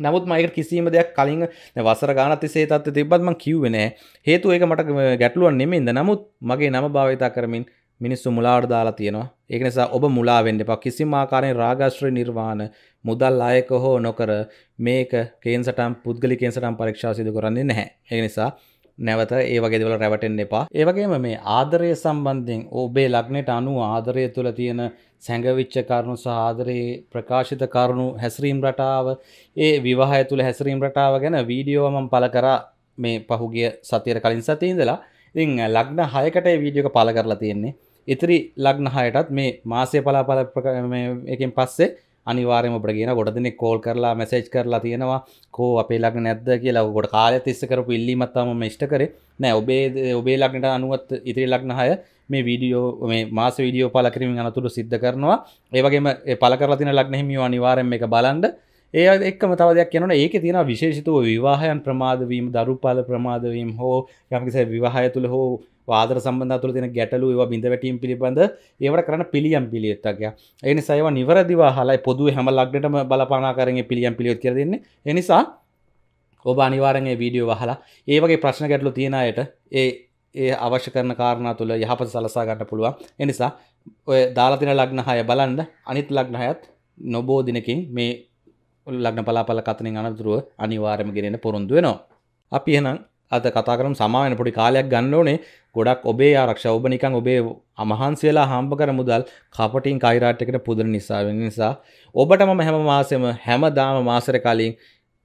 නමුත් මයක කිසිීම දෙයක් කලින් වසර ගානති සේතත් තිබත්ම කිව්වෙනෑ හේතු ඒක මට ගැටලුවන් නෙමෙන්ද නමුත් මගේ නම භාවිතා කරමින් මිනිස්සු මුලාට දාලා තියෙනවා ඒක නිසා ඔබ මුලා වෙන්න එපා කිසිම ආකාරයෙන් රාගාශ්‍රය නිර්වාණ මුදල් අයක හෝ නොකර මේක කේන්සටම් පුද්ගලිකෙන්සටම් පරීක්ෂා සිදු කරන්නේ නැහැ ඒ නිසා නැවත ඒ වගේ දෙවල රැවටෙන්න එපා. ඒ වගේම මේ ආදරය සම්බන්ධයෙන් ඔබේ ලග්නයට අනුව ආදරය තුළ තියෙන සැඟවිච්ච කරුණු සහ ආදරයේ ප්‍රකාශිත කරුණු හැසිරීම් රටාව, ඒ විවාහය තුළ හැසිරීම් රටාව ගැන වීඩියෝව මම පළ කරා මේ පහුගිය සතියට කලින් සතියේ ඉඳලා. ඉතින් ලග්න 6කට මේ වීඩියෝ එක පළ කරලා තියෙන්නේ. ඉතිරි ලග්න 6ටත් මේ මාසය පලාපල එකෙන් පස්සේ අනිවාර්යම ඔබට කියන ගොඩ දෙනෙක් කෝල් කරලා මැසේජ් කරලා තියෙනවා කෝ අපේ ලග්න නැද්ද කියලා ගොඩ කාලය තිස්ස කරපු ඉල්ලීමත් තමයි ඉෂ්ට කරේ නෑ ඔබේ ඔබේ ලග්නට අනුවත් ඉතිරි ලග්න 6 මේ වීඩියෝ මේ මාස වීඩියෝ පළ කිරීමෙන් අනතුරු සිද්ධ කරනවා ඒ වගේම පළ කරලා තියෙන ලග්න හිමියෝ අනිවාර්යෙන් මේක බලන්න ඒ එක්ම තව දෙයක් කියනවනේ ඒකේ තියෙන විශේෂිතව විවාහයන් ප්‍රමාද වීම දරුපාල ප්‍රමාද වීම හෝ යම්කිසි විවාහය තුළ හෝ ආදර සම්බන්ධතුල තින ගැටලු ඒවා බිඳවැටීම් පිළිබඳ ඒවට කරන පිළියම් පිළියත්තක්ය එනි සයිව නිවරදිවා හලයි පොදු හැම ලක්ඩටම බලපානා කරගේ පිළියම් පිළියොත් කර දෙන්නේ එනිසා ඔබ අනිවාරගේ වීඩියෝ වහලා ඒවගේ ප්‍රශ්න ගැටලු තියෙනයට ඒ ඒ අවශ්‍ය කරන කාරණ තුළ යහපත සලසා ගන්න පුළුවන් එනිසා ඔය දාලතින ලග්න හය බලන්ද අනිත් ලග්න හයත් නොබෝ දිනකින් මේ ලග්න පලාපල කතනින් අනතුරුව අනිවාරම ගෙනෙන පොරොන්දු වෙනවා අපි එහෙනම් අද කතා කරම් සමාවෙන පොඩි කාලයක් ගන්න ඕනේ ගොඩක් ඔබේ ආරක්ෂ ඔබ නිකන් ඔබේ අමහන්සේලා හම්බ කර මුදල් කපටින් කයිරාට් එකට පුදන නිසා වෙන නිසා ඔබට මම හැම මාසෙම හැමදාම මාසෙර කලින්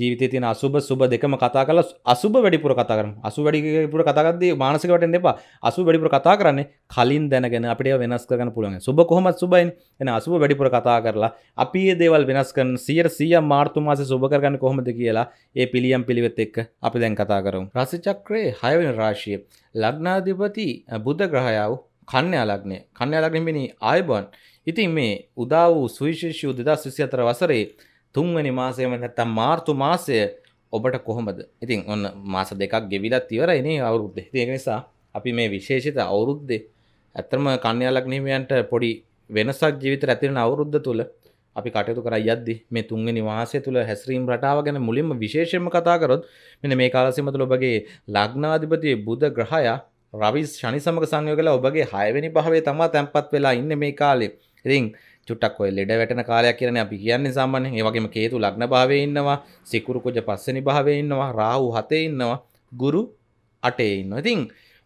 ජීවිතය තියෙන අසුබ සුබ දෙකම කතා කරලා අසුබ වැඩිපුර කතා කරමු. අසුබ වැඩිපුර කතා කරද්දී මානසික වටෙන්න එපා. අසුබ වැඩිපුර කතා කරන්නේ කලින් දැනගෙන අපිට ඒවා වෙනස් කරගන්න පුළුවන්. සුබ කොහොමද සුබයිනේ. එහෙනම් අසුබ වැඩිපුර කතා කරලා අපි මේ දේවල් වෙනස් කරන 100% මාර්තු මාසේ සුබ කරගන්නේ කොහොමද කියලා ඒ පිළියම් පිළිවෙත් එක්ක අපි දැන් කතා කරමු. රාශි චක්‍රයේ 6 වෙනි රාශිය ලග්නාධිපති බුධ ග්‍රහයව කන්‍යා ලග්නය. කන්‍යා ලග්නෙ මෙනි ආයබන්. ඉතින් මේ උදා වූ සුවිශේෂී 2024 වසරේ තුන්වැනි මාසයම නැත්තම් මාර්තු මාසය ඔබට කොහොමද ඉතින් ඔන්න මාස දෙකක් ගෙවිලත් ඉවරයිනේ අවුරුද්ද ඒක නිසා අපි මේ විශේෂිත අවුරුද්දේ ඇත්තම කන්‍යාලග්නීමයන්ට පොඩි වෙනසක් ජීවිත ඇතිරෙන අවුරුද්ධ තුළ අපි කටයුතු කර යද්දි මේ තුන්වෙනි වාසය තුළ හැසිරීම් රටාව ගැන මුලින්ම විශේෂයෙන්ම කතා කරොත් මෙන්න මේ කාලසීම තුළ ඔබගේ ලග්නාධිපති බුධ ග්‍රහයා රවි ශනි සමග සංයෝග කළා ඔබගේ 6 වෙනි භාවයේ තමා තැන්පත් වෙලා ඉන්නේ මේ කාලේ. ඉතින් චුට්ටක් ඔය ලෙඩ වැටෙන කාලයක් කියන්නේ අපි කියන්නේ සාමාන්‍යයෙන් ඒ වගේම කේතු ලග්න භාවයේ ඉන්නවා සිකුරු කුජ පස්වෙනි භාවයේ ඉන්නවා රාහු හතේ ඉන්නවා ගුරු අටේ ඉන්නවා ඉතින්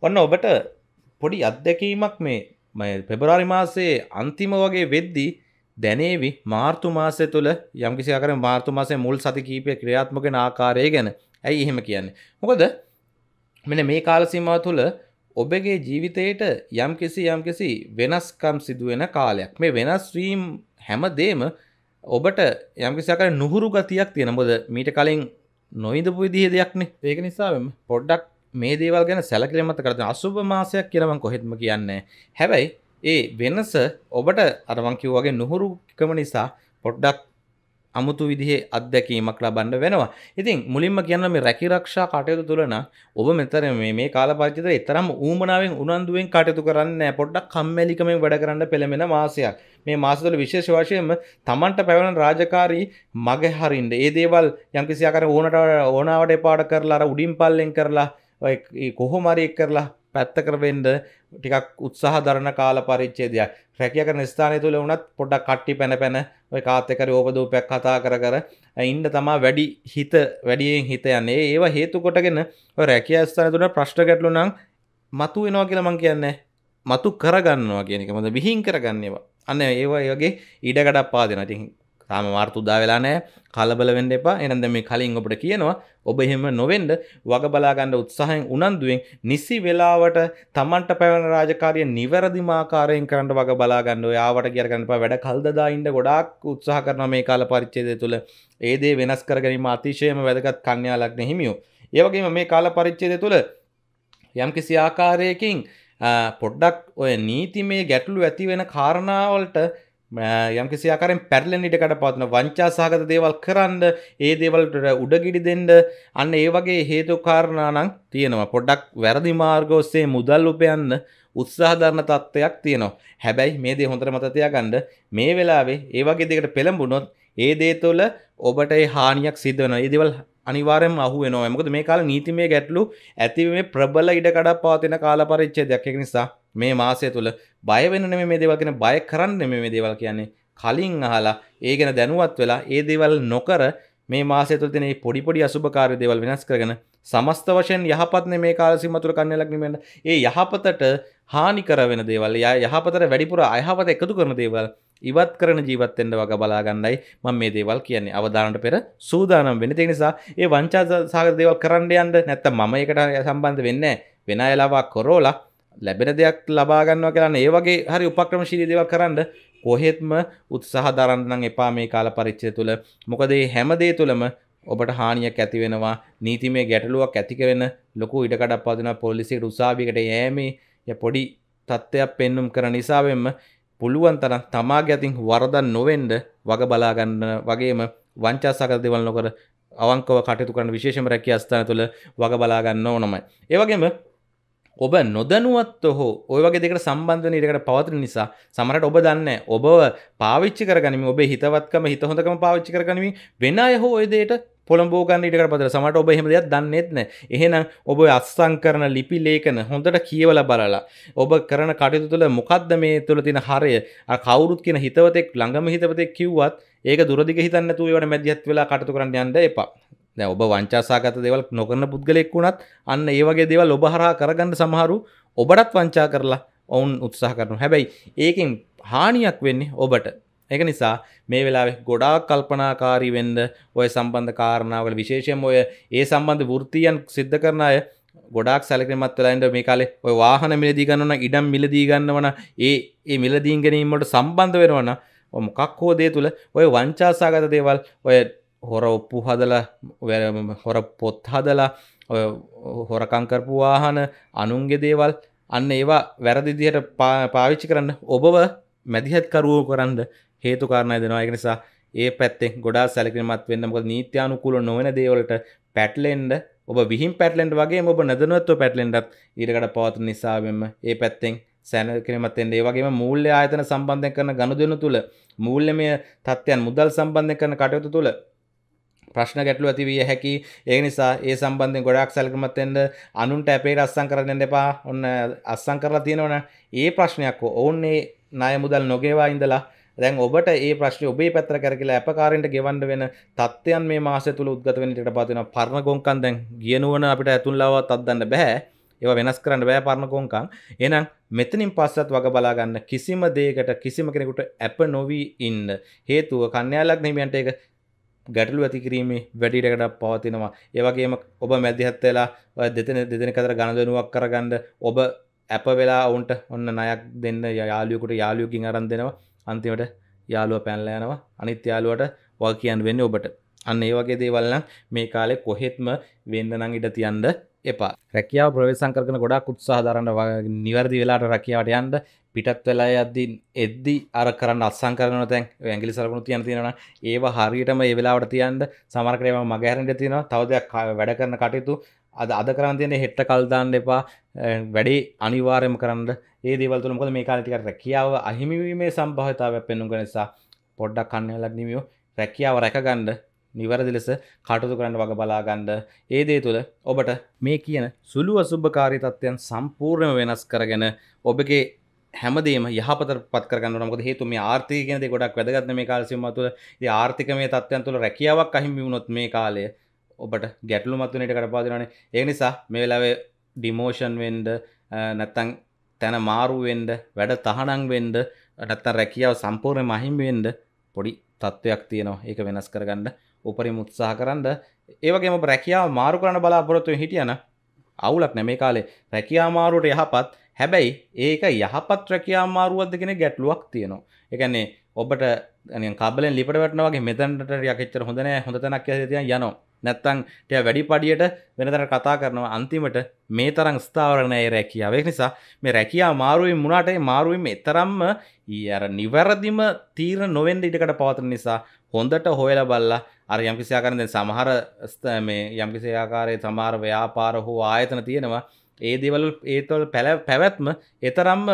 ඔන්න ඔබට පොඩි අත්දැකීමක් මේ පෙබරවාරි මාසයේ අන්තිම වගේ වෙද්දී දැනේවි මාර්තු මාසය තුළ යම්කිසි ආකාරයෙන් මාර්තු මාසයේ මුල් සති කීපය ක්‍රියාත්මක වෙන ආකාරය ගැන ඇයි එහෙම කියන්නේ මොකද මෙන්න මේ කාල සීමාව තුළ ඔබගේ ජීවිතයට යම් කිසි යම් කිසි වෙනස්කම් සිදුවෙන කාලයක් මේ වෙනස්වීම් හැමදේම ඔබට යම්කිසිකර නුහුරු ගතියක් තියෙන බොද මීට කලින් නොයිදපු විදිහ දෙයක්නේ ඒක නිසාම පොඩ්ඩක් මේ දේවල් ගැන සැලකිරමත කරන අසුභ මාසයක් කියලවන් කොහෙත්ම කියන්නේ හැබැයි ඒ වෙනස ඔබට අරමංකිව්වගේ නුහුරුකම නිසා පොඩ්ඩක් අමුතු විදිහේ අත්දැකීමක් ලබන්න වෙනවා ඉතින් මුලින්ම කියන්න මේ රැකිරක්ෂා කටයුතු තුළන ඔබ මෙතර මේ කාලපාචිතර එතරම් ඌමනාවෙන් උනන්දුවෙන් කටයුතු කරන්න පොඩ්ඩක් කම්මැලිකමෙන් වැඩ කරන්න පෙළමෙන මාසයක් මේ මාසතුල විශේෂ වශයෙන්ම තමන්ට පැවරෙන රාජකාරී මග හරින්න ඒ දේවල් යම්කිසි ආකාරයක ඕනට ඕනාවට පාඩ කරලා අර උඩින් පල්ලෙන් කරලා කොහොම හරි කරලා පැත්ත කරවෙන්ඩ ටිකක් උත්සාහ දරන කාල පරිච්චේදයක් රැකියක නිස්ථානය තුළ වනත් පොඩක් කට්ටි පැන පැන ඔය කාතකර ඕපදූපයක් කතා කර කර ඉන්ඩ තමා වැඩි හිත වැඩියෙන් හිත යන්නේ ඒවා හේතු කොටගෙන රැකිය ස්ථාන තුන ප්‍රශ්ට ගැටලු නම් මතු වෙනවා කියලමං කියන්නේ මතු කරගන්නවා කියනක මද බිහින් කරගන්නවා අන්න ඒවා ඒගේ ඉඩගඩක් පාදෙනටින් තාම වාර්තුදා වෙලා නෑ කලබල වෙන්න එපා එනද මේ කලින් ඔබට කියනවා ඔබ එහෙම නොවෙන්ඩ වග බලාගන්න උත්සාහයෙන් උනන්දුවෙන් නිසි වෙලාවට තමන්ට පැවන රාජකාරය නිවැරදි මාකාරයෙන් කරන්න වග බලාගන්න යාවට කියරගන්න පා වැඩ කල්දදා ඉන්න ගොඩක් උත්සාහ කරන මේ කාල පරිච්චේදය තුළ ඒදේ වෙනස් කරගනීම අතිශයම වැදගත් කන්‍යාලක් නැහිමියෝ ඒවගේම මේ කාල පරිච්චේදය තුළ යම් කිසි ආකාරයකින් පොඩ්ඩක් ඔය නීති මේ ගැටලු ඇති වෙන කාරණාවලට යම්කිසි ආකාරයෙන් පැරලෙන් ඉඩකට පවත්න වංචා සහගත දේවල් කරන්න ඒ දේවල්ට උඩගිඩි දෙන්න අන්න ඒ වගේ හේතු කාරණා නම් තියෙනවා පොඩ්ඩක් වැරදි මාර්ග ඔස්සේ මුදල් උපයන්න උත්සාහ දරන තත්ත්වයක් තියෙනවා හැබැයි මේ දේ හොඳට මත තියාගන්න මේ වෙලාවේ ඒ වගේ දෙයකට පෙළඹුණොත් ඒ දේ තුළ ඔබට ඒ හානියක් සිද්ධ වෙනවා ඒ දේවල් අනිවාරෙන් අහු වෙනවා මොකද මේ කාල නීතිමය ගැටලු ඇතිවීමේ ප්‍රබල ඉඩකඩක් පවතින කාල පරිච්ඡේදයක් ඒක නිසා මේ මාසය තුළ බයවෙන නෙමෙයි මේ දේවල් ගැන බය කරන්න නෙමෙයි මේ දේවල් කියන්නේ කලින් අහලා ඒ ගැන දැනුවත් වෙලා ඒ දේවල් නොකර මේ මාසය තුළ තියෙන මේ පොඩි පොඩි අසුබකාරී දේවල් වෙනස් කරගෙන සමස්ත වශයෙන් යහපත් මේ කාල සීමා තුළ කන්නේලක් නෙමෙන්න ඒ යහපතට හානි කර වෙන දේවල් යහපතට වැඩිපුර අයහපත එකතු කරන දේවල් ඉවත් කරන ජීවත් වෙන්න වග බලා ගන්නයි මම මේ දේවල් කියන්නේ අවදානට පෙර සූදානම් වෙන්න ඒ නිසා ඒ වංචා සාගත දේවල් කරන්න යන්න නැත්නම් මම ඒකට සම්බන්ධ වෙන්නේ නැහැ වෙන අයලාවක් කරෝලා ලැබෙන දෙයක් ලබාගන්නවා කියලන්න ඒ වගේ හරි උපක්‍රම ශීලී දෙවක් කරන්න කොහෙත්ම උත්සාහ දරන්නන් එපා මේ කාල පරිච්චය තුළ මොකදේ හැමදේ තුළම ඔබට හානියක් ඇතිවෙනවා නීතිමේ ගැටලුවක් ඇතිකවෙන ලොකු ඉඩකඩක් පාදන පොලිසි රුසාාවිකට යෑමේ ය පොඩි තත්ත්වයක් පෙන්නුම් කර නිසාවෙන්ම පුළුවන් තරම් තමා ගැතින් වරදන් නොවෙන්ඩ වග බලාගන්න වගේම වංචාසකර දෙවල් නොකර අවංකව කටයුතු කරන විශේෂම රැකි අස්ථාන තුළ වග බලාගන්න ඕනමයි. ඒවගේම ඔබ නොදනුවත් හෝ ඔය වගේ දෙකට සම්බන්ධන ඉරකට පවතින නිසා සමරට ඔබ දන්න ඔබ පාවිච්චි කරගනම ඔබ හිතවත්කම හිතහොඳකම පාවිච්චි කරගනීම වෙන අයහෝ ඔයදයට පොළඹෝගන්න ඉටකට පතර සමට ඔබ හෙමදයක් දන්නෙත්න එහෙනම් ඔබ අත්සං කරන ලිපි ලේකන හොඳට කියවල බලලා ඔබ කරන කටයුතු තුළ මොකක්ද මේ තුළ තින හරය කවුරුත් කියන හිතවතෙක් ළඟම හිතවතෙක් කිව්වත් ඒක දුරදිග හිතන්නතු වට මැදිියත් වෙලා කටතු කරන්න යන්න එපා දැ ඔබ වංචාසාගත දෙවල් නොකරන පුද්ගලෙක් වුණත් අන්න ඒවගේ දෙවල් ඔබහරා කරගන්න සමහරු ඔබටත් වංචා කරලා ඔවුන් උත්සාහ කරනු හැබැයි ඒකින් හානියක් වෙන්නේ ඔබට එක නිසා මේ වෙලා ගොඩාක් කල්පනාකාරී වෙන්ද ඔය සම්බන්ධ කාරණාවල විශේෂයෙන් ඔය ඒ සම්බන්ධ වෘත්තියන් සිද්ධ කරන අය ගොඩක් සැලකමත් වෙලාන්ට මේ කාලේ ඔය වාහන මිලදී ගන්නවන ඉඩම් මිලදී ගන්නවන ඒ ඒ මිලදීන් ගැනීමට සම්බන්ධ වෙනවන මොකක් හෝ දේ තුළ ඔය වංචාසාගත දේවල් ඔය හොර ඔප්පු හදල හොර පොත් හදලා ඔය හොරකංකරපු වාහන අනුන්ගේ දේවල් අන්න ඒවා වැරදිදියට පාවිච්චි කරන්න ඔබව මැදිහත්කරුවෝ කරන්න හේතු කාරණය දෙනවා එක නිසා ඒ පැත්තේ ගොඩා සැලකිනමත් වෙන්න මොකද නීත්‍යානුකූල නොවන දේවලට පැටලෙන්ඩ ඔබ විහිම් පැටලෙන්ඩ් වගේ ඔබ නදනුවත්ව පැටලෙන්ඩත් ඊරකට පවතු නිසාවෙන්ම ඒ පැත්තෙන් සැනකිනමත්තෙන් ඒ වගේ මූල්‍ය ආයතන සම්බන්ධය කරන ගණුදනු තුළ මූල්‍යමය තත්ත්වයන් මුදල් සම්බන්ධය කරන කටයුතු තුළ ප්‍රශ්න ගැටලු ඇති විය හැකි ඒ නිසා ඒ සම්බන්ධෙන් ගොඩක් සැලකමත්වෙන්ද අනුන්ට ඇපේ අස්සං කරන්න එපා ඔන්න අස්සං කරලා තියෙනවන ඒ ප්‍රශ්නයක් ඔවුන්නේ ණය මුදල් නොගේවා ඉඳලා දැන් ඔබට ඒ ප්‍රශ්නේ ඔබේ පැත්තට කරකලා අපකාරෙන්ට ගෙවන්න වෙන තත්ත්වයන් මේ මාසය තුල උද්ගත වෙන විදිහට පාත් වෙනවා පර්ණ ගොංකන් දැන් ගියනුවන අපිට ඇතුන් ලාවත් අත්දන්න බෑ ඒවා වෙනස් කරන්න බෑ පර්ණ ගොංකන් එහෙනම් මෙතනින් පස්සත් වග බලා ගන්න කිසිම දෙයකට කිසිම කෙනෙකුට ඇප නොවි ඉන්න හේතුව කන්‍යාලග්න හිමියන්ට ඒක ගැටලු ඇතිකිරීමේ වැඩිටකට පවතිනවා ඒවගේම ඔබ මැදිහත් වෙලා දෙතන දෙදෙන කතර ගණදනුවක් කරගන්න ඔබ ඇප වෙලා ඔවුන්ට ඔන්න නයක් දෙන්න යාලියකුට යාලියුකින් අරන් දෙනවා අන්තිමට යාලුව පැන්ල යනවා අනිත් යාලුවට වල් කියන් වෙන්න ඔබට අන්න ඒ වගේ දේවල්නම් මේ කාලෙ කොහෙත්ම වෙන්න නං ඉඩ තියන්ඩ එපා රැකියාව ප්‍රවේශං කරන ගොඩක් උත්සාහ දරන්න නිවැරදි වෙලාට රැකියාවට යන්ඩ පිටත් වෙලා යද්දි එද්දි අර කරන්න අස්සං කරන තැන් ඇගිලි සලකුණු තියන තියෙනවා ඒවා හරියටම ඒ වෙලාවට තියන්ට සමරකරේම මගහැරට තියෙනවා තවදයක් වැඩ කරන කටයුතු අද අද කරන් තියන්නේ හෙට්ට කල්දාන්න එපා වැඩේ අනිවාර්යම කරන්න ඒ දේවල්තුළ මොකද මේ කාලතිකට රැකියාව අහිමිවීමේ සම්භාවිතාව පෙන්නුග නිසා පොඩ්ඩක් කන්නලක් නිමියෝ රැකියාව රැකගණ්ඩ නිවැරදි ලෙස කටුතු කරන්න වග බලාගණ්ඩ ඒ දේ තුළ ඔබට මේ කියන සුළු අසුභකාරී තත්ත්වයන් සම්පූර්ණම වෙනස් කරගෙන ඔබගේ හැමදේම යහපත පත් කරන්න මොකද හේතු මේ ආර්ථික කියන දේ ගොඩක් වැදගත් මේ කාලේ සීමාව තුළ ඉතින් ආර්ථිකමය තත්ත්වයන් තුළ රැකියාවක් අහිමි වුණොත් මේ කාලය ඔබට ගැටලුමක් වෙන එකට කරපාදිනවනේ ඒ නිසා මේ වෙලාවේ ඩිමෝෂන් වෙන්න නැත්තම් තන මාරු වෙන්න වැඩ තහනම් වෙන්න නැත්තම් රැකියාව සම්පූර්ණයෙන්ම අහිමි වෙන්න පොඩි තත්ත්වයක් තියෙනවා ඒක වෙනස් කරගන්න උපරිම උත්සාහ කරන්න ඒ වගේම ඔබ රැකියාව මාරු කරන්න බලාපොරොත්තු වෙ හිටියන අවුලක් නැ මේ කාලේ රැකියා මාරුවට යහපත් හැබැයි ඒක යහපත් රැකයා මාරුවද කෙන ගැටලුවක් තියෙනවා එකන්නේ ඔබට කබලෙන් ලිපට වටනවගේ මෙතැන්ට යකච්චර හොඳන හොඳතනක් තිය යනවා නැත්තං ටය වැඩි පඩියට වෙනතර කතා කරනවා අන්තිමට මේ තරං ස්ථාවරණය රැකියාව නිසා මේ රැකයා මාරුවෙන් මුණටේ මාරුවම එතරම්ම අර නිවැරදිම තීර නොවෙන්ඩ ඉටකට පවතන නිසා හොඳට හොයල බල්ලා අර යම්කිසියාකරද සමහර මේ යම්කිසියාකාරය සමාර ව්‍යාපාර හෝ ආයතන තියෙනවා ඒ දෙවල් ඒතවල් පැල පැවැත්ම එතරම්ම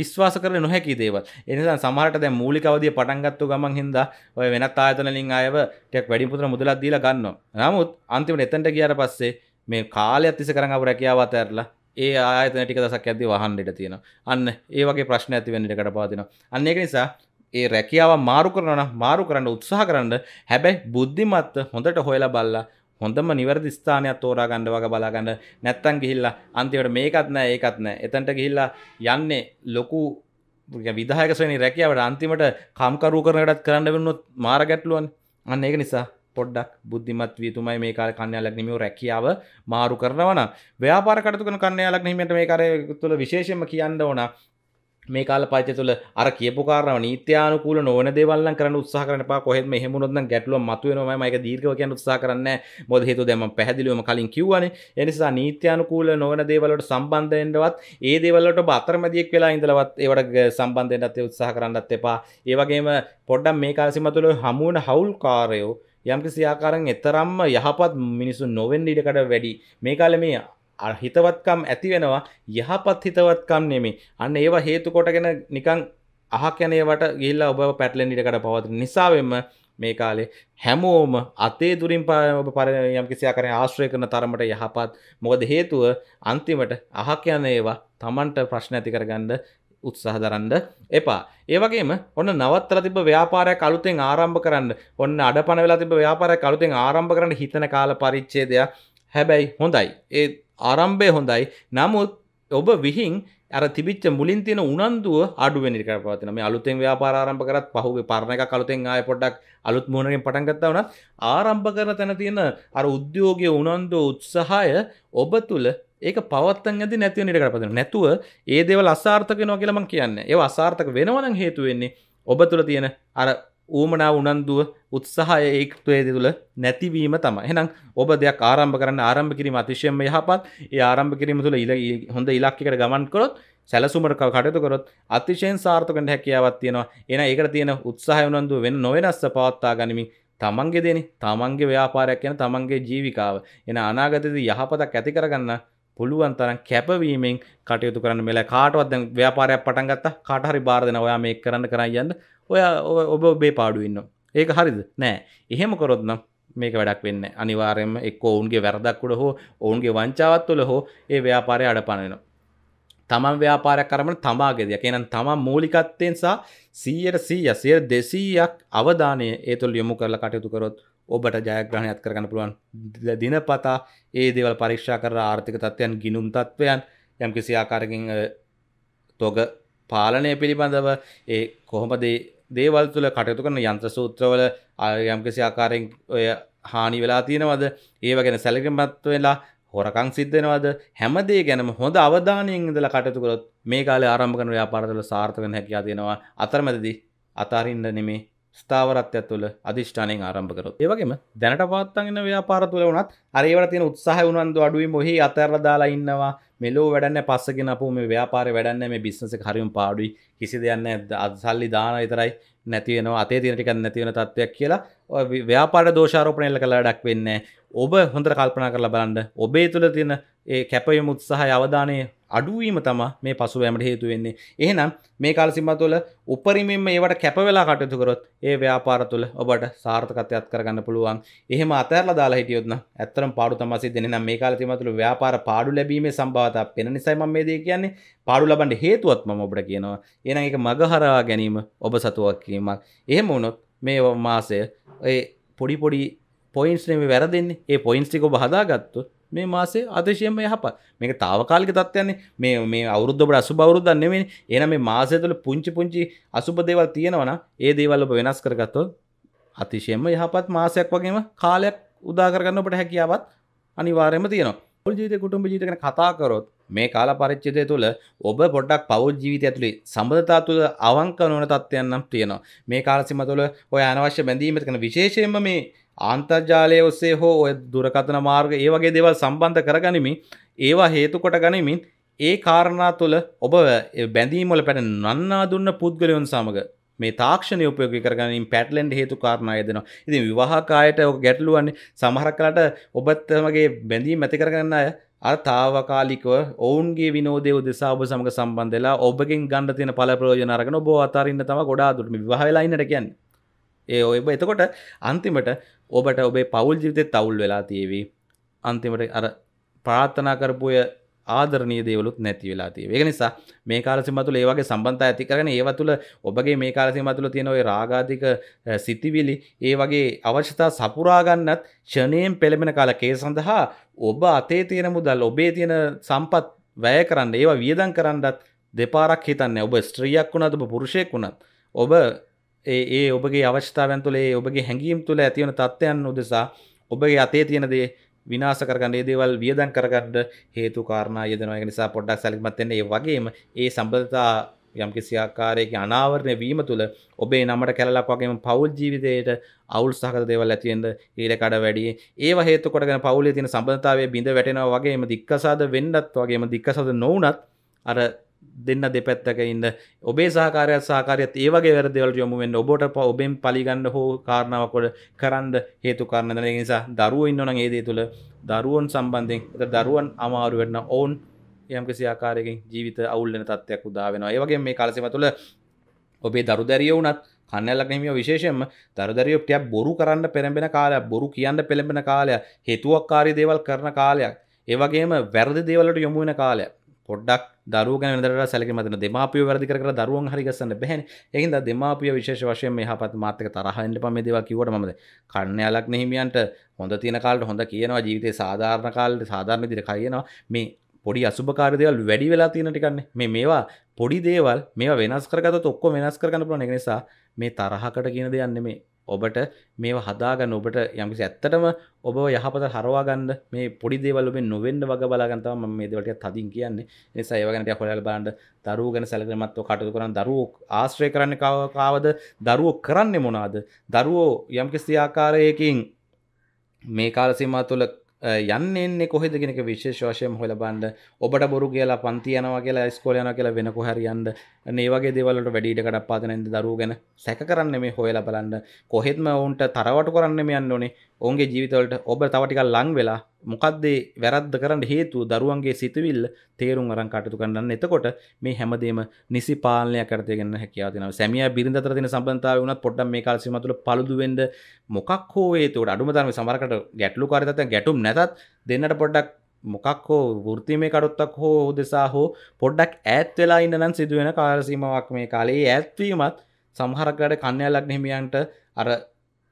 විශ්වාස කර නොහැකි දේවල් එනිසා සමහට දැ මූලිකවදිය පටන්ගත්තු ගමන් හිද ඔය වෙනත් ආතනලින් අයව ටෙක් වැඩිපුතර මුදලක් දීලා ගන්න නමුත් අන්තිමට එතැට කියට පස්සේ මේ කාලය අතිස කරඟ රැකියාවත් ඇරලා ඒ ආයතන ටික දසක් ඇති වහන්ඩට තියෙන අන්න ඒ වගේ ප්‍රශ්න ඇති වෙන්නටකට පාතින අන්න එක නිසා ඒ රැකියාව මාරු කරන මාරු කරන්න උත්සාහ කරන්න හැබැයි බුද්ධිමත්ත හොඳට හොයලා බල්ලා හොඳම නිවැරදි ස්ථානයක් තෝරා ගන්න වගේ බලා ගන්න. නැත්තම් ගිහිල්ලා අන්තිමට මේකත් නැහැ ඒකත් නැහැ. එතනට ගිහිල්ලා යන්නේ ලොකු විධායක ශ්‍රේණි රැකියාවට අන්තිමට කම්කරු කරනකටත් කරන්න වෙනොත් මාර ගැටලුවනේ. අන්න ඒක නිසා පොඩ්ඩක් බුද්ධිමත් වී තුමයි මේ කාලේ කන්‍යාලක් නිමියෝ රැකියාව මාරු කරනවා නම් ව්‍යාපාර කටයුතු කරන කන්‍යාලක් නිමියට මේ කාර්ය තුළ විශේෂයෙන්ම කියන්න ඕන මේ කාල පරිච්ඡය තුළ අර කියපු කාරණාව නීත්‍යානුකූල නොවන දේවල් නම් කරන්න උත්සාහ කරන්න එපා කොහෙත්ම එහෙම වුණොත් නම් ගැටලුවක් මතුවෙනවා මම ඒක දීර්ඝව කියන්න උත්සාහ කරන්නේ නැහැ මොකද හේතුව දැන් මම පැහැදිලිවම කලින් කිව්වනේ ඒ නිසා නීත්‍යානුකූල නොවන දේවල් වලට සම්බන්ධ වෙන්නවත් ඒ දේවල් වලට ඔබ අතරමැදියෙක් වෙලා ඉඳලවත් ඒවට සම්බන්ධ වෙන්නත් උත්සාහ කරන්නත් එපා ඒ වගේම පොඩ්ඩක් මේ කාල සීමාව තුළ හමු වෙන හවුල්කාරයෝ යම්කිසි ආකාරයෙන් එතරම්ම යහපත් මිනිසුන් නොවෙන්න ඉඩකට වැඩි මේ කාලේ මේ හිතවත්කම් ඇති වෙනවා යහපත් හිතවත්කම් නෙමේ අන්න ඒවා හේතු කොටගෙන නිකං අහකැනේවට ගිල්ලා ඔබ පැටලෙන්ඩිටකට පවතින නිසාවෙම මේ කාලේ හැමෝම අතේ දුරින් ඔබ පර යම් කිසියා කරන ආශ්‍රය කරන තරමට යහපත් මොකද හේතුව අන්තිමට අහක යන ඒවා තමන්ට ප්‍රශ්න ඇති කරගන්න උත්සාහ දරන්න එපා. ඒ වගේම ඔන්න නවත්තර තිබ ව්‍යාපාරයක් අලුතෙන් ආරම්භ කරන්න ඔන්න අඩ පන වෙලා තිබ ව්‍යාපාරයක් අලුතෙන් ආරම්භ කරන්න හිතන කාල පරිච්ඡේදයක් හැබැයි හොඳයි ඒ ආරම්භය හොඳයි නමුත් ඔබ විහින් අර තිබිච්ච මුලින් තියෙන උනන්දුව අඩුවෙන එක පවතින මේ අලුතෙන් ව්‍යාපාර ආරම්භ කරත් පහුවේ පරණ එක අලුතෙන් ආය පොඩ්ඩක් අලුත් මෝනකින් පටන් ගත්තා වුණත් ආරම්භ කරන තැන තියෙන අර උද්‍යෝගයේ උනන්දුව උත්සාහය ඔබ තුල ඒක පවත්තන් ඇති නැතිව නිරකට පදිනවා නැතුව ඒ දේවල් අසාර්ථක වෙනවා කියලා මම කියන්නේ ඒව අසාර්ථක වෙනවා නම් හේතු වෙන්නේ ඔබ තුල තියෙන අර ඌමනා උනන්දුව උත්සාහය ඒක්තුවේද තුළ නැතිවීම තම එනම් ඔබ දෙයක් ආරම්භ කරන්න ආරම්භ කිරීම අතිශයම යහපත් ඒ ආරම්භ කිරීම තුළ ඉල හොඳ ඉලක්කට ගමන් කොත් සැලසුමට කටයුතු කොත් අතිශයෙන් සාර්ථකට හැකියාවත් තියෙනවා එන ඒක තියෙන උත්සාහ උනන්දුව වෙන නොවෙනස්ස පවත්තා ගනිමින් තමන්ගේ දෙන තමන්ගේ ව්‍යාපාරයක් යන තමන්ගේ ජීවිකාව එන අනාගතද යහපතක් ඇති කරගන්න පුළුවන් තරම් කැපවීමෙන් කටයුතු කරන්න මෙලා කාටවත් දැන් ව්‍යාපාරයක් පටන් ගත්තා කාට හරි බාර දෙනවා ඔයා මේක කරන්න කරන් යන්න ඔය ඔබ ඔබේ පාඩුවන්න ඒක හරිද නෑ එහෙම කොරොත්නම් මේක වැඩක් වෙන්න අනිවාරයම එක් ඔවුන්ගේ වැරදක්කුඩ හෝ ඔවුන්ගේ වංචාවත් තුළ හෝ ඒ ව්‍යාපාරය අඩපනනවා තමන් ව්‍යාපාරයක් කරමට තමාගෙදයක් එනම් තමන් මූලිකත්තයෙන් සහ සීයට සීය සේර දෙසීයක් අවධානය ඒ තුළ යොමු කරලා කටයුතු කරොත් ඔබට ජයග්‍රහණයක් කරගන්න පුළුවන් දිනපතා ඒ දේවල් පරීක්ෂා කර ආර්ථික තත්ත්වයන් ගිනුම් තත්ත්වයන් යම් කිසි ආකාරකින් තොග පාලනය පිළිබඳව ඒ කොහොමදේ දේවල් තුළ කටයුතු කරන යන්ත්‍ර සූත්‍රවල යම්කිසි ආකාරයෙන් ඔය හානි වෙලා තියෙනවද ඒව ගැන සැලකමත් වෙලා හොරකං සිද්ධෙනවද හැමදේ ගැනම හොඳ අවධානයෙන් ඉඳලා කටයුතු කරොත් මේ කාලේ ආරම්භ කරන ව්‍යාපාරවල සාර්ථක වෙන හැකියාව තියෙනවා අතරමැදදී අතාරින්න නෙමේ ස්ථාවරත්ය තුළ අධිෂ්ඨානයෙන් ආරම්භකරු. ඒවගේම දැනට පත්තන්න ව්‍යාපාර තුළ වනත් අරේවට තින උත්සාහ වුණන්දු අඩුවයි මොහහි අතරල දාලා ඉන්නවා මෙලෝ වැඩන්න පස්සගෙන අපපු මේ ව්‍යාපාර වැඩන්න මේ බිස්නස හරිම් පාඩුයි කිසි දෙයන්න අදසල්ලි දාන විතරයි නැතිවෙන අතේ තිනටික නැතිවෙන තත්වයක් කියලා ව්‍යාපාර දෝෂාරෝපනයල්ල කලා ඩක් වෙන්නේ ඔබ හොඳට කල්පනා කරලා බලන්න ඔබේ තුළ තියෙන ඒ කැපයම උත්සාහ අවධානය අඩුවීම තම මේ පසුවෑමට හේතු වෙන්නේ එහෙනම් මේ කාල සිම්ම තුළ උපරිමෙන්ම ඒවට කැපවෙලා කටයුතු කරොත් ඒ ව්‍යාපාර තුළ ඔබට සාර්ථකත්වයක් කරගන්න පුළුවන් එහෙම අතෑරලා දාලා හිටියොත් නම් ඇත්තටම පාඩු තමයි සිදෙන්නේ නම් මේ කාල සිම්ම තුළ ව්‍යාපාර පාඩු ලැබීමේ සම්භාවිතාව පෙන නිසයි මම මේ දේ කියන්නේ පාඩු ලබන්න හේතුවත් මම ඔබට කියනවා එහෙනම් ඒක මගහරවා ගැනීම ඔබ සතුවක් කිරීමක් එහෙම වුණොත් මේ මාසය ඒ පොඩි පොඩි පොයින්ස්නේ වැරදන්නේ ඒ පොයින්ස්ටිකෝ බහදාගත්තු මේ මාසේ අදශයම යහප මේක තාවකාලික තත්වයන්නේ මේ මේ අවුද්ධට අසු බවරුදන්න මේ එන මේ මාසය තුළ පුංචි පුංචි අසුපදේවල් තියෙනවන ඒ දේවල්ලබ වෙනස් කරගත්තො අතිශයම යහපත් මාසයක් වගේම කාලයක් උදාකරගන්නට හැකියාවත් අනිවාර්යම තියෙනවා ජීවිත කුටුම්ඹ ජීවිතගෙන කතා කරොත් මේ කාල පරිච්චිතය තුළ ඔබ පොඩ්ඩක් පවුල් ජීවිතය ඇතුළේ සම්බඳතා තුළ අවංක නොන තත්ත්වයන්නම් තියෙනවා මේ කාලසිම තුළ ඔය අනවශ්‍ය බැඳීමට කන විශේෂයෙන්ම මේ ආන්තර්ජාලය ඔස්සේ හෝ ඔය දුරකතන මාර්ග ඒ වගේ දේවල් සම්බන්ධ කරගනිමින් ඒවා හේතුකොට ගනිමින් ඒ කාරණා තුළ ඔබ බැඳීමල පැන නන්නා දුන්න පුද්ගලයොන් සමඟ මේ තාක්ෂණ උපයෝග කරගනින් පැටලෙන්ඩ් හේතු කාරණය දෙනවා ඉතින් විවාහකායට ඔ ගැටලුවන්නේ සමහර කලට ඔබත්තමගේ බැඳීම ඇති කරගන්න අය අර තාවකාලිකව ඔවුන්ගේ විනෝදය උදෙසා ඔබ සමඟ සම්බන්ධලා ඔබගෙන් ගන්න තියෙන පළ ප්‍රයෝජන අරගෙන ඔබ අතාරින්න තම ගොඩාක් දුරට විවාහ වෙලා ඉන්නට කියන්නේ ඒ ඔබ එතකොට අන්තිමට ඔබට ඔබේ පවුල් ජීවිතය තවුල් වෙලා තියවී අන්තිමට අර ප්‍රාර්ථනා කරපුය ආදරනය දේවලුත් නැති වෙලා තිය ඒක නිසා මේ කාලසිමතුල ඒවාගේ සම්බන්ධ ඇති කරන ඒව තුළ ඔබගේ මේ කාලසිමතුල තියෙනඔය රාගාධික සිතිවිලි ඒ වගේ අවශ්‍යතා සපුරාගන්නත් ෂනයෙන් පෙළමෙන කාලකේ සඳහා ඔබ අතේ තියෙන මුදල් ඔබේ තියෙන සම්පත් වැය කරන්න ඒවා වියදන් කරන්නත් දෙපාරක් හිතන්න ඔබ ස්ත්‍රියක් වුණත් ඔබ පුරුෂයෙක් වුණත් ඔබ ඒ ඔබගේ අවශ්‍යතාවන් තුළේ ඔබගේ හැඟීම් තුළ ඇතිවන තත්ත්වයන් උදෙසා ඔබගේ අතේ තියෙනදේ විනාස කරගන්න දේවල් වියදන් කරගන්න හේතු කාරණ යදනය නිසා පොඩ්ඩක් සැලිමත්න්නේ වගේම ඒ සම්බධතා යම්කිසි ආකාරයක අනාවරණය වීම තුළ ඔබේ නමට කැලලක් වගේම පවුල් ජීවිතයට අවුල් සහගත දේවල් ඇතිවෙන්ද ඊලකඩ වැඩි ඒව හේතු කොටගෙන පවුලේ තියෙන සම්බන්ධතාවය බිඳ වැටෙනවා වගේම දික්කසාද වෙන්නත් වගේම දික්කසාද නොවුනත් අර දෙන්න දෙපැත්තක ඉන්න ඔබේ සාකාරයක් සාකාරයත් ඒවගේ වැරදිවලට යොමුුවෙන් ඔබට ප ඔබෙන් පලිගන්න හෝ කාරණාවකොට කරන්න හේතු කරන්න දන නිසා දරුව ඉන්නන ඒදේ තුළ දරුවන් සම්බන්ධෙන් දරුවන් අමාරුවන්න ඔවුන් යම්කිසි ආකාරයකින් ජීවිත අවුල්ලන තත්වයක් උදාවෙනවා ඒවගේ මේ කාලසම තුළ ඔබේ දරු දැරිය වුනත් කන්නල්ලගනමිය විශේෂෙන්ම දරදරියෝ ටියක් බොරු කරන්න පෙළඹෙන කාලයක් බොරු කියන්න පෙළඹෙන කාලයක් හේතුවක් කාරි දේවල් කරන කාලයක් ඒවගේම වැරදි දේවලට යොමුුවෙන කාලයක් පොඩ්ඩක් දරුව දර සැලක මතන දෙමාපිය වැරදි කර දරුවන් හරිගසන්න බැහැ එහිද දෙමාපිය විශේෂ වශයෙන් මේ හපත් මාතක තරහන්ට පමදවා කිවට මද කන්නයාලක් නහිමියන්ට හොඳ තියන කාල්ට හොඳ කියනවා ජීවිතය සාධාරණ කාල්ට සාධාරණ දිර කියනවා මේ පොඩි අසුභකාරදයල් වැඩි වෙලා තියෙනටිකන්න මේ මේවා පොඩි දේවල් මේ වෙනස් කරගත ඔක්කො වෙනස් කරගන්න පුළන නිසා මේ තරහකට කියන දෙයන්න මේ ඔබට මේ හදාගන්න ඔබට යම්කිසි ඇත්තටම ඔබ යහපත හරවාගන්න මේ පොඩි දේවල්ලුබේ නොවෙන්ඩ වග බලාගන්තම මේ දෙවට තදින් කියන්නේ නිසා ඒවගනට හොල් බාන්ඩ දරුව ගැන සැලකරමත්ව කටතු කරන්න දරුවක් ආශ්‍රය කරන්න කාවද දරුවෝ කරන්නේ මොනාද දරුවෝ යම්කිසි ආකාරයකින් මේ කාලසීමා තුළ යන්නන්නේ කොහෙදගෙනක විශේෂවශයෙන් හොල බන්ඩ ඔබට බොරු කියලා පන්ති යනවා කියලා ස්කෝලයන කියලා වෙනකො හරියන්ඩ නේවගේ දෙවලට වැඩිටකට පාතනෙද දරු ගැන සැක කරන්න මේ හොයලා බලන්ඩ කොහෙත්ම ඔවුන්ට තරවට කරන්න මේ යන්න ඕනේ ඔුන්ගේ ජීවිතවලට ඔබ තවටිකල් ලං වෙලා මොකක්දේ වැරද්ද කරන්න හේතු දරුවන්ගේ සිතවිල් තේරුම් අරන් කටයුතු කරන්න එතකොට මේ හැමදේම නිසි පාලනය කරතගෙන හැකියාව තියෙනවා සැමියා බිරිඳ අතර තියෙන සම්බන්ධතාවය වුණත් පොඩ්ඩක් මේ කාල සීමාව තුළ පළුදු වෙන්න මොකක් හෝ හේතුවට අඩුම තරමේ සමහරකට ගැටලුකාරී තත්ත්වයක් ගැටුම් නැතත් දෙන්නට පොඩ්ඩක් මොකක් හෝ වෘතිමය කඩුත්තක් හෝ දෙසා හෝ පොඩ්ඩක් ඈත් වෙලා ඉන්නනම් සිදුවෙන කාලසීමාවක් මේ කාලේ ඈත්වීමත් සමහරකට කන්‍යලක් නෙමියන්ට අර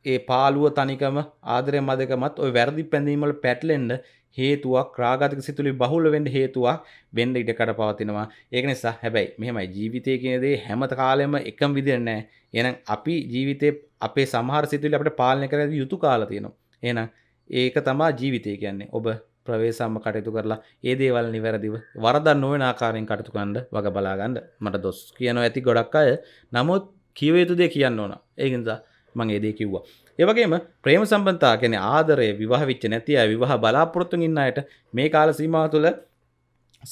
ඒ පාලුව තනිකම ආදරය මදකමත් ඔය වැරදි පැඳීමල පැටලෙන්ඩ හේතුවක් ක්‍රාගතික සිතුලි බහුල වෙන්ඩ හේතුවක් වෙන්ඩ ඉඩකට පවතිනවා ඒක නිසා හැබැයි මෙහමයි ජීවිතය කියනදේ හැමත කාලෙම එකම් විදිරනෑ එන අපි ජීවිතය අපේ සමහර සිතුලි අපට පාලනය කර යුතු කාල තියෙනවා එන ඒක තමා ජීවිතය කියන්නේ ඔබ ප්‍රවේශම්ම කටයුතු කරලා ඒ දේවල් නිවැරදිව වරද නොවෙන ආකාරයෙන් කටතුකන්ඩ වග බලාගන්න මට දොස් කියනවා ඇති ගොඩක් අය නමුත් කිවයුතු දේ කියන්න ඕන ඒගනිසා මං ඒදේ කිව්වා ඒවගේම ප්‍රේම සම්බන්තා කෙන ආදරය විවාහ විච්ච නැති අය විවාහ බලාපොරොත්තුන් ඉන්නයට මේ කාල සීමාව තුළ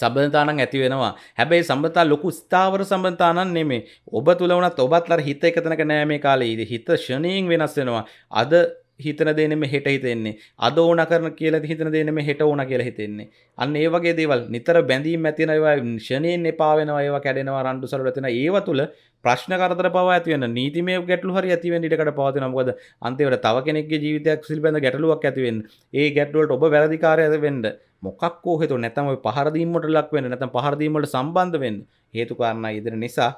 සබධතානන් ඇති වෙනවා හැබැයි සම්බතා ලොකු ස්ථාවර සම්බන්තානන් නෙමේ ඔබ තුළවනත් ඔබත්ලර හිත එකතනක නෑ මේ කාලේ හිත ෂණීන් වෙනස් වෙනවා අද හිතන දෙනෙම හෙට හිතෙන්නේ අද ඕන කරන කියලා හිතන දෙනෙම හෙට ඕන කියලා හිතෙන්නේ අන්න ඒ වගේ දේවල් නිතර බැඳීම් ඇතින ඒවා ෂණයෙන් එපා වෙනවා ඒවා කැඩෙනවා රණ්ඩු සරු ඇතින ඒව තුළ ප්‍රශ්න කරතර පවා ඇතිවෙන නීතිමය ගැටලු හරි ඇතිවෙන ඉඩකට පවතින මොකද අන්තිමට තව කෙනෙක්ගේ ජීවිතයක් සිල්බැඳ ගැටලුවක් ඇතිවෙන්න ඒ ගැටලුවට ඔබ වැරදිකාරයද වෙන්න මොකක් හේතු නැත්නම් ඔය පහර දීමකට ලක් වෙන්න නැත්නම් පහර දීමකට සම්බන්ධ වෙන්න හේතු කාරණා ඉදිරි නිසා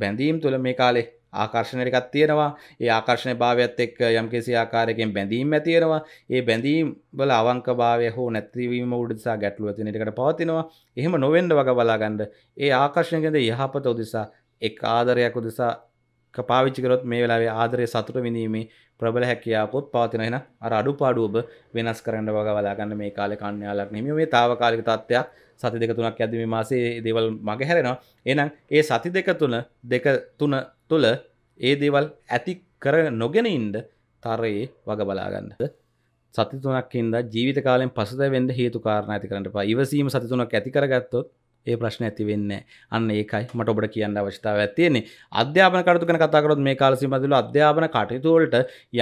බැඳීම් තුළ මේ කාලේ ආකර්ශණය එකක් තියෙනවා ඒ ආකර්ශණය භාවයත් එක් යම් කිසි ආකාරයකින් බැඳීම් ඇතියෙනවා ඒ බැඳීම් වල අවංක භාවය හෝ නැතිවීම උඩසා ගැටලුව ඇති එකට පවතිනවා එහෙම නොවෙන්න වග බලාගන්න ඒ ආකර්ශණයකද යහපත උදෙසා එක් ආදරයක් උදෙසා පාවිච්චි කරොත් මේ වෙලාවේ ආදරය සතුට විඳීමේ ප්‍රබල හැකියාවකුත් පවතින එන අර අඩුපාඩු ඔබ වෙනස් කරන්න වග බලා ගන්න මේ කාලේ කන්‍යාලක් නෙමෙයි මේ తాවකාලික තත්ත්වයක් සති දෙක තුනක් ඇද්දි මේ මාසේ ඒ දේවල් මගහැරෙනවා එහෙනම් ඒ සති දෙක තුන දෙක තුන තුළ ඒ දේවල් ඇති කර නොගෙනඉන්ඩ තරයේ වග බලාගන්න සතිතුනක්කින්ද ජීවිත කාලෙන් පසද වෙන්ඩ හේතුකාරණ ඇති කරට ඉවසීම සතිතුනක් ඇති කරගත්තොත් ඒ ප්‍රශ්න ඇති වෙන්න අන්න ඒකයි මට ඔබට කියන්න අවශ්‍යාව ඇතියන්නේ අධ්‍යාපන කටතුකන කතාකරොත් මේ කාලසි මදල අධ්‍යාපන කටයුතුවලට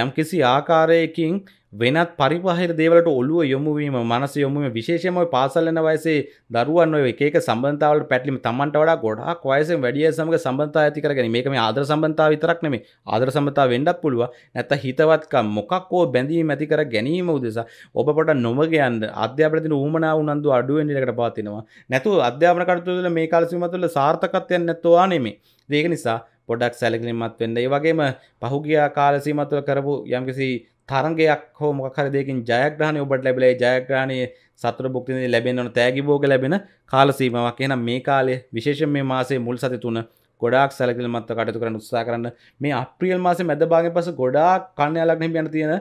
යම් කිසි ආකාරයකින් වෙනත් පරිවාහිර දේවලට ඔලුව යොමුවීම මනස යොමුම විශේෂම පාසල්ලන වයසේ දරුවන් ඔය එකක සම්බන්ධාවල පැටලිම තමන්ට වඩා ගොඩක් වයසෙන් වැඩිය සමග සම්බන්ධතා ඇති කරගෙන මේක මේ ආදර සම්බන්ධතාව විතරක් නෙමෙයි ආදර සම්බන්ධතාව වෙන්නත් පුළුවන් නැත්නම් හිතවත්කම් මොකක් හෝ බැඳීම් ඇති කර ගැනීම උදෙසා ඔබ පොඩ නොමග යන්න අධ්‍යාපන දින උමනාව උනන්දු අඩු වෙන ඉලකට පාත් වෙනවා නැතු අධ්‍යාපන කටයුතු වල මේ කාල සීමාව තුළ සාර්ථකත්වයක් නැත්වා නෙමෙයි ඒක නිසා පොඩක් සැලකිලිමත් වෙන්න. ඒ වගේම පහුගිය කාල සීමාව තුළ කරපු යම්කිසි තරගයක් හෝ මොකරදකින් ජයග්‍රහණ ඔබට ලැබලේ ජයග්‍රහණය සතුර බුක්තිද ලැබෙන්වන තෑගි බෝග ලැබෙන කාලසීමක් එනම් මේ කාලය විශේෂෙන් මේ මාසේ මුල් සති තුන ගොඩක් සැලකිල් මත්ත කටතු කරන උත්සා කරන්න මේ අප්‍රියල් මාසේ මැදභාගෙන් පස ගොඩාක් කණ්‍යයාලක් නැ යන තියෙන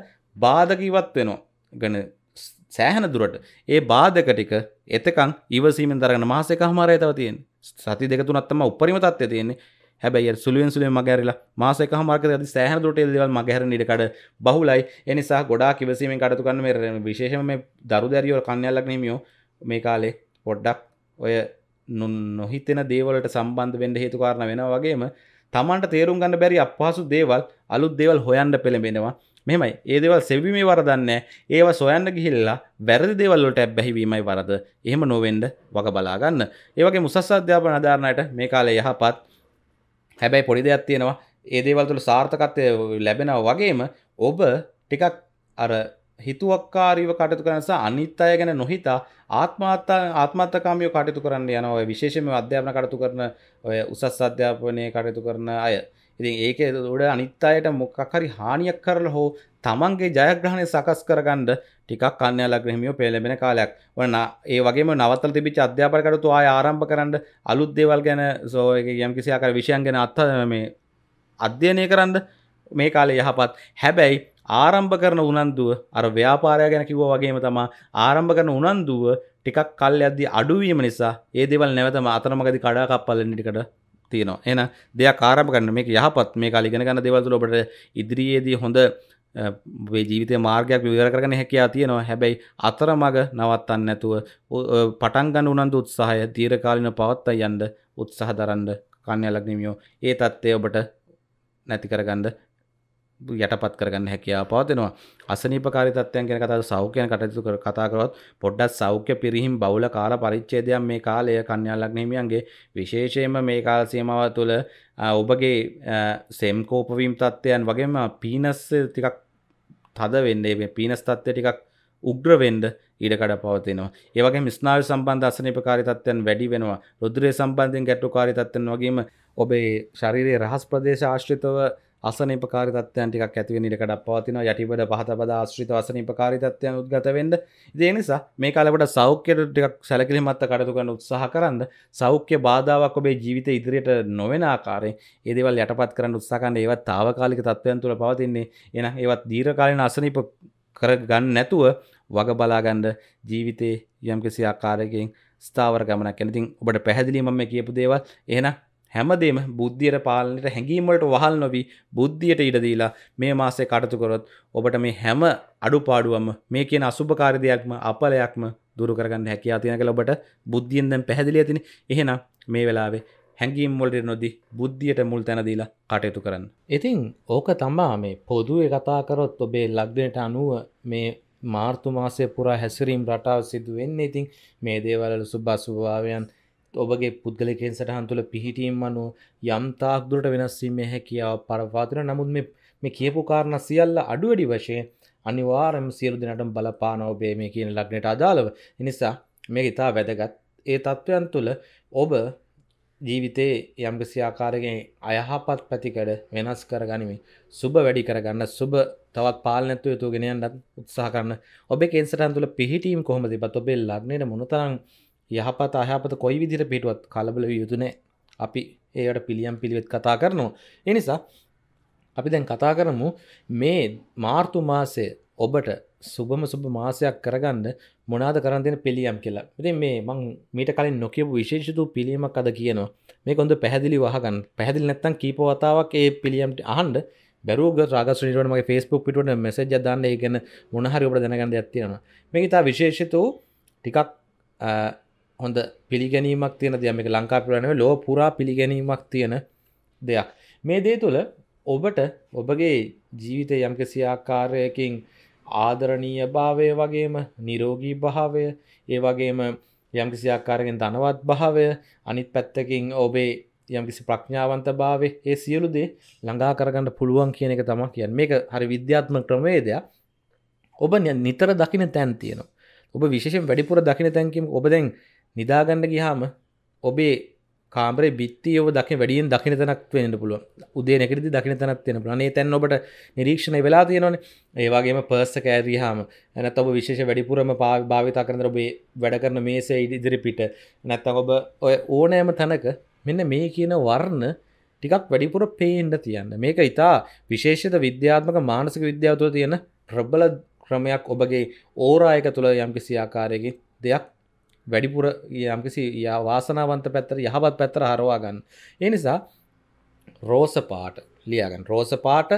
බාධකීවත් වෙනවා ගැන සෑහන දුරට ඒ බාධක ටික එතකං ඉවසීමෙන් දරගන මාසක හමාරය තව තියෙන් සති දෙක තුනත්තම උපරිමතත්ය තියෙන්නේ හැබැයි සුළුවෙන් සුළුවෙන් මගහැරලා මාස එකම මාර්ගයක අධි සෑහෙන දුරට ඒ දේවල් මගහැරෙන ඉඩකඩ බහුලයි ඒ නිසා ගොඩාක් ඉවසීමෙන් කටයුතු කරන මේ විශේෂයෙන්ම මේ දරුදැරියෝ කන්‍යල්ලක් නෙමියෝ මේ කාලේ පොඩ්ඩක් ඔය නොහිතෙන දේවලට සම්බන්ධ වෙන්න හේතු කාරණා වෙනවා වගේම තමන්ට තේරුම් ගන්න බැරි අපහසු දේවල් අලුත් දේවල් හොයන්න පෙළඹෙනවා මෙමයි ඒ දේවල් සෙවීමේ වරදන්නේ ඒව සොයන්න ගිහිල්ලා වැරදි දේවල්ලට ඇබ්බැහිවීමයි වරද එහෙම නොවෙන්ඩ වග බලාගන්න ඒවගේ මුසස් අධ්‍යාපන අධාරණයට මේ කාලේ යහපත් හැබැයි පොඩි දෙයක් තියෙනවා ඒ දේවල් තුළ සාර්ථකත්වය ලැබෙනව වගේම ඔබ ටිකක් අර හිතුවක්කාරීව කටයුතු කරන නිසා අනිත් අය ගැන නොහිතා ආත්මාත්තා ආත්මත්කාමියෝ කටයුතු කරන්න යනවා ඔය විශේෂයෙන්ම අධ්‍යාපන කටයුතු කරන ඔය උසස් අධ්‍යාපනයේ කටයුතු කරන අය. ඉතින් ඒකේ උඩ අනිත් අයට මොකක් හරි හානියක් කරලා හෝ තමන්ගේ ජයග්‍රහණය සකස් කරගන්න ටිකක් කන්‍යාලග්‍රහිමියෝ පෙළඹෙන කාලයක්. ඔන්න ඒ වගේම නවත්තලා තිබිච්ච අධ්‍යාපන කටයුතු ආය ආරම්භ කරන්න අලුත් දේවල් ගැන සෝ යම්කිසි ආකාර විෂයන් ගැන අත් මේ අධ්‍යයනය කරන්න මේ කාලේ යහපත්. හැබැයි ආරම්භ කරන උනන්දුව අර ව්‍යාපාරය ගැන කිව්වා වගේම තමයි ආරම්භ කරන උනන්දුව ටිකක් කල් යද්දී අඩුවීම නිසා ඒ දේවල් නැවතම අතරමඟදී කඩා කප්පල් වෙන ටිකට තියෙනවා. එහෙනම් දෙයක් ආරම්භ කරන්න මේක යහපත් මේ කාලේ ඉගෙන ගන්න දේවල් තුළ ඔබට ඉදිරියේදී හොඳ ජීවිත මාර්ගයක් විවර කරන හැකයා තියෙනවා හැබැයි අතර මග නවත්තන්න නැතුව පටන්ගන්න උනන්දු උත්සාහය දීරකාලින පවත්ත යන්ද උත්සාහ දරන්ඩ කන්‍යලක්නමියෝ ඒ තත්ත්වය ඔබට නැති කරගන්ඩ යටපත් කරගන්න හැකියාව පවතිනවා. අසනීපකාරී තත්ත්වයන් ගැන කතා සෞඛ්‍යයන් කටයුතු කර කතා කරොත් පොඩ්ඩක් සෞඛ්‍ය පිරිහිම් බහුල කාල පරිච්ඡේදයක් මේ කාලය කන්‍යා ලග්න හිමියන්ගේ විශේෂයෙන්ම මේ කාල සීමාව තුළ ඔබගේ සෙම් කෝපවීම් තත්ත්වයන් වගේම පීනස් ටිකක් තද වෙන්නේ මේ පීනස් තත්ත්වය ටිකක් උග්‍ර වෙන්න ඉඩකඩ පවතිනවා. ඒ වගේම ස්නායු සම්බන්ධ අසනීපකාරී තත්ත්වයන් වැඩි වෙනවා. රුධිරය සම්බන්ධයෙන් ගැටලුකාරී තත්ත්වයන් වගේම ඔබේ ශරීරයේ රහස් ප්‍රදේශ ආශ්‍රිතව අසනීපකාරී තත්ත්වයන් ටිකක් ඇති වෙන ඉඩකඩක් පවතිනවා යටිබඩ පහතබඩ ආශ්‍රිත අසනීපකාරී තත්ත්වයන් උද්ගත වෙන්න. ඉතින් ඒ නිසා මේ කාලේ සෞඛ්‍යයට ටිකක් සැලකිලිමත්ව කටයුතු කරන්න උත්සාහ කරන්න සෞඛ්‍ය බාධාවක් ඔබේ ජීවිතේ ඉදිරියට නොවන ආකාරයෙන් ඒ දේවල් යටපත් කරන්න උත්සාහ කරන ඒවත් తాවකාලික තත්ත්වයන් තුළ පවතින්නේ. එහෙනම් ඒවත් දීර්ඝකාලීන අසනීප කරගන්න නැතුව වග බලාගන්න ජීවිතේ යම්කිසි ආකාරයකින් ස්ථාවර ගමනක් යන ඉතින් ඔබට පැහැදිලිව මම කියපු දේවල් එහෙනම් හැමදේම බුද්ධියට පාලනයට හැඟීමට වහල් නොවී බුද්ධියට ඉඩදීලා මේ මාසේ කටතුකොරොත් ඔබට මේ හැම අඩුපාඩුවම මේ කියන අසුභකාරිදයක්ම අපලයක්ම දුරකරගන්න හැකයා තියෙන කලබට බුද්ධියෙන්දැම් පැහැදිලිය තින එහෙනම් මේ වෙලාවේ හැඟීම් මොලට නොදී බුද්ධියට මුල් තැනදීලා කටයුතු කරන්න. ඉතින් ඕක තමා මේ පොදුවේ කතාකරොත් ඔබේ ලක්දනට අනුව මේ මාර්තු මාසය පුරා හැසිරීම් රටාව සිදුවෙන්නේ ඉතින් මේ දේවල සුභ සුභාවයන් ඔබගේ පුද්ගලකෙන් සටහන් තුළ පිහිටීම් අනු යම්තාක්දුරට වෙනස්වීමේ හැකියාව පරවාතන නමුත් මේ කියපු කාරණ සියල්ල අඩුවඩි වශයෙන් අනිවාරම සියරු දෙනට බලපාන ඔබේ මේ කියන ලක්නට අදාළව නිසා මේ ඉතා වැදගත් ඒ තත්ත්වයන් තුළ ඔබ ජීවිතයේ යම්ගසි ආකාරගෙන් අයහපත් පැතිකඩ වෙනස් කරගනිමින් සුබ වැඩි කරගන්න සුබ තවත් පාලනැත්තු යුතු ගෙනයන්නත් උත්සා කරන්න ඔබ කෙන්සටන් තුළ පිහිටීම් කොහොමති බත් ඔබේ ලක්නයට මොනතරන් යහපත් අහපත කොයි විදිර පිටුවත් කලබල යුතුනේ අපි ඒට පිළියම් පිළිවෙත් කතා කරනවා. එනිසා අපි දැන් කතා කරමු මේ මාර්තු මාසය ඔබට සුබම සුබ මාසයක් කරගන්න මොනාද කරන්තින පිළියම් කියලා ඉති මේ මං මීට කලින් නොකියපු විශේෂතු පිළියීමක් අද කියනවා මේ කොඳ පැහැදිලි වහගන්න පැහදිල් නැත්තන් කීපවතාවක් ඒ පිළියම්ට අහන්ඩ බැරුග රාගසුනිටමගේ ෆස්බුක් පිටුවට මෙසජ දන්න ඒ ගැන මොනහරි ඔබට දැනගන්න ඇත්තියෙනවා මේ ඉතා විශේෂතු ටිකක් හොඳ පිළිගැනීමක් තියෙන දෙයක් මේ ලංකාපුරනව ලෝ පුරා පිළිගැනීමක් තියෙන දෙයක් මේ දේ තුළ ඔබට ඔබගේ ජීවිත යම්කිසි ආකාරයකින් ආදරණීය භාවය වගේම නිරෝගී භාවය ඒ වගේම යම්කිසි ආකාරයෙන් ධනවත් භාවය අනිත් පැත්තකින් ඔබේ යම්කිසි ප්‍රඥාවන්ත භාවේ ඒ සියලු දේ ළඟා කරගන්න පුළුවන් කියන එක තමක් කියන් මේක හරි විද්‍යාත්ම ක්‍රමවේදයක් ඔබ නිතර දකින තැන් තියෙනවා ඔබ විශෂෙන් වැඩිපුර දකින තැන්කම් ඔබදැන් නිදාගන්න ගිහාම ඔබේ කාමර බිත්තියව දකි වැඩියෙන් දකින තැනක් වෙන්න පුළුව උදේ නැකරදි දකින තැනක් වෙන පුලන ඒ තැන් ඔබට නිරීක්ෂණ වෙලා තියෙනවන ඒවාගේම පර්ස කෑරහාම ඇන ඔබ විශේෂ වැඩිපුරම පා භාවිතා කරන ඔබේ වැඩ කරන මේසේ ඉදිරි පිට නැත්තං ඔබ ඔය ඕනෑම තැනක මෙන්න මේ කියන වර්ණ ටිකක් වැඩිපුර පේන්ඩ තියන්න මේක ඉතා විශේෂත විද්‍යාත්මක මානසික විද්‍යාවතුව තියෙන ප්‍රබ්බල ක්‍රමයක් ඔබගේ ඕරායක තුළ යම්කිසි ආකාරයකි දෙයක් වැඩිපුර යම්කිසි වාසනාවන්ත පැත්තර යහපත් පැත්තර හරවාගන්න. ඒ නිසා රෝස පාට ලියගන්න රෝස පාට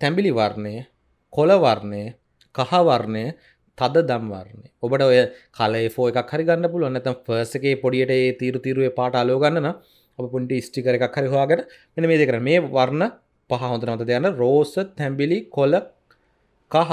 තැඹිලි වර්ණය කොලවර්ණය කහවර්ණය තද දම්වර්ණය ඔබට ඔය කලේෆෝ එකක් හරිගන්න පුළුවන් නැතම් ෆර්ස් එකේ පොඩියට ඒ තීරු තීරුවේ පාට අලෝගන්න ඔබ පුන්ටි ස්ටිකර එකක් හරි හොයාගෙන මෙන්න මේ දෙකර මේ වර්ණ පහ හොඳ නමත දෙයන්න රෝස තැඹිලි කොල කහ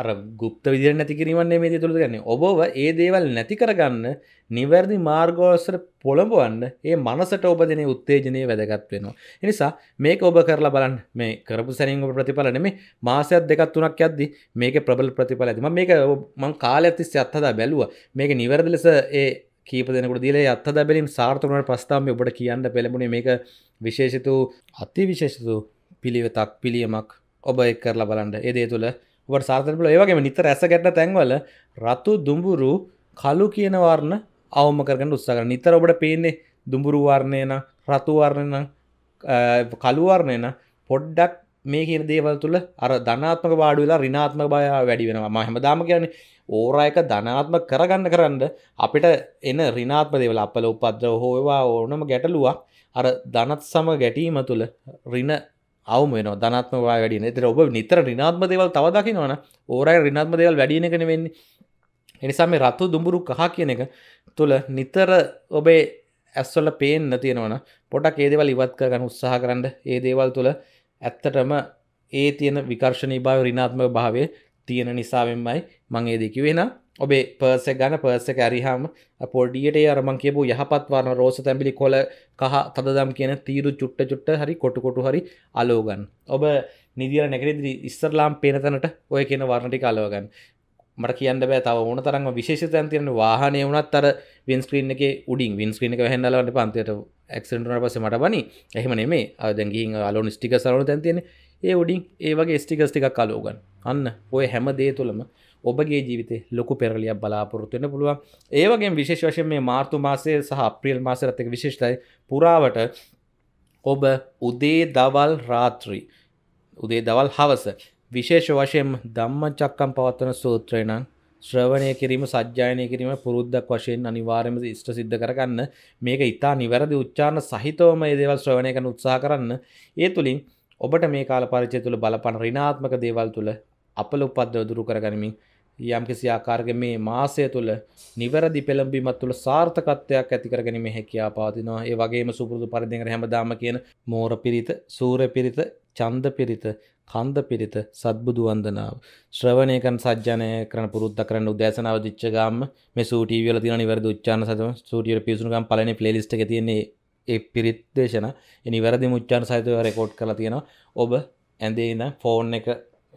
අර ගුප්ත විදිර නැති කිරීමන්නේ මේ තුළ ගන්නේ ඔබව ඒ දේවල් නැති කරගන්න නිවැරදි මාර්ගෝසර පොළඹුවන්න ඒ මනසට ඔබ දෙන උත්තේජනය වැදගත් වෙනවා. එනිසා මේක ඔබ කරලා බලන්න මේ කරපු සැනින් ඔබ ප්‍රතිඵල නෙමේ මාසයක් දෙකක් තුනක් යද්දි මේක ප්‍රබල ප්‍රතිඵල ඇති. මම මේක මම කාලයක් තිස්සේ අත්හදා බැලුවා. මේක නිවැරදි ලෙස ඒ කීප දෙනකට දීලා අත්හ දැබැලීම් සාර්ථකනට ප්‍රස්ථාමය ඔබට කියන්න පෙළබුණේ මේක විශේෂිතු අති විශේෂතු පිළිවෙතක් පිළියමක් ඔබ එක් කරලා බලන්ට එදේ තුළ ඔබට සාර්ථකල ඒවගේ නිත රැස ගැට තැන්වල රතු දුඹුරු කලු කියනවාරණ අවම කරගන්න උත්සාකර නිතර ඔබට පේන්නේ දුඹුරු වර්ණයන රතුවර්ණයන කළුවර්ණයන පොඩ්ඩක් මේ කියන දේවල් තුළ අර ධනාත්මක බාඩු වෙලා රිනාත්ම බය වැඩි වෙනවා මම හැමදාම කියන්නේ ඕරා එක ධනාත්මක කරගන්න කරන්න අපිට එන රිනාත්ම දේවල් අපල උපද්දව හොයවා ඕනම ගැටලුවක් අර ධනත් සමග ගැටීම තුළ රින අවම වෙන ධනත්ම වැඩින තර ඔබ නිතර රිනාත්ම දේවල් තවදකිනවන ඕරයි රිනාත්ම දේවල් වැඩියන කන වෙන්නේ එනිසාම රත්තු දුඹුරු කහ කියන එක තුළ නිතර ඔබේ ඇස්වල පේන්න තියෙනවන පොටක් ඒදවල් ඉවත් කරගන්න උත්සාහ කරන්න ඒ දේවල් තුළ ඇත්තටම ඒ තියෙන විකර්ශණී භාව රිනාත්ම භාවය තියෙන නිසාවෙන්මයි මං ඒදකි වෙන ඔබේ පර්ස ගන පර්ස ඇරිහාම පොඩියට අරමන් කියපු යහපත්වාන රෝස තැබිලි කොල කහ තදම් කියන තීරු චුට්ට චුට්ට හරි කොටකොටු හරි අලෝගන් ඔබ නිදිර නැකරෙදිරි ඉස්සරලාම් පේනතනට ඔය කියන වර්ණටි කලවගන් මට කියන්න බෑ තව ඕන තරම විශේෂ තැන්තියන වාහනය වනත් අර වින්ස්ක්‍රීන් එක උඩින් වින්ස්ක්‍රීන එක හැඳලට පන්තියට එක්සටන පස මට බනි එහමන මේ අදැගින් අලුන් ස්ටික සරන තැන්තියෙන ඒ උඩින් ඒ වගේ ස්ටිකස්ටිකක් කලෝගන් අන්න ඔය හැම දේ තුළම ඔබගේ ජීවිත ලොකු පෙරලියක් බලාපොරොත්තුවන්න පුළුවන් ඒවගේ විශේෂ වශයෙන් මේ මාර්තු මාසය සහ අප්‍රියල් මාසරත්තක විශේෂතයි පුරාවට ඔබ උදේ දවල් රාත්‍රී උදේ දවල් හවස විශේෂ වශයෙන් දම්ම චක්කම් පවත්වන සූත්‍රයනං ශ්‍රවණය කිරීම සජ්‍යායනය කිරීම පුරුද්දක් වශයෙන් අනිවාර්යම ඉෂ්ට සිද්ධ කරගන්න මේක ඉතා නිවැරදි උච්චාන සහිතවම ඒ දේවල් ශ්‍රවණය කරන උත්සාහ කරන්න ඒ තුළින් ඔබට මේ කාල පරිචය තුළ බලපන ඍණාත්මක දේවල් තුළ අපල උපද්දව දුරු කරගනිමින් යම් කිසි ආකාරක මේ මාසය තුළ නිවැරදි පෙළඹීමත් තුළ සාර්ථකත්වයක් ඇති කරගැනීමේ හැකියාව පවතිනවා. ඒ වගේම සුපුරුදු පරිදි හැමදාම කියන මෝර පිරිත, සූර්ය පිරිත, ඡන්ද පිරිත, කන්ද පිරිත, සත්බුදු වන්දනාව, ශ්‍රවණය කරන සජ්ජනය කරන පුරුද්ද කරන උදෑසනාව දිච්ච ගාම මේ සූ ටීවී වල තියෙන නිවැරදි උච්චාරණ සතම සූ ටීවී පිසුණු ගාම පළවෙනි ප්ලේලිස්ට් එකේ තියෙන්නේ ඒ පිරිත් දේශන. ඒ නිවැරදි උච්චාරණ සහිතව රෙකෝඩ් කරලා තියෙනවා. ඔබ ඇඳේ ඉඳන් ෆෝන් එක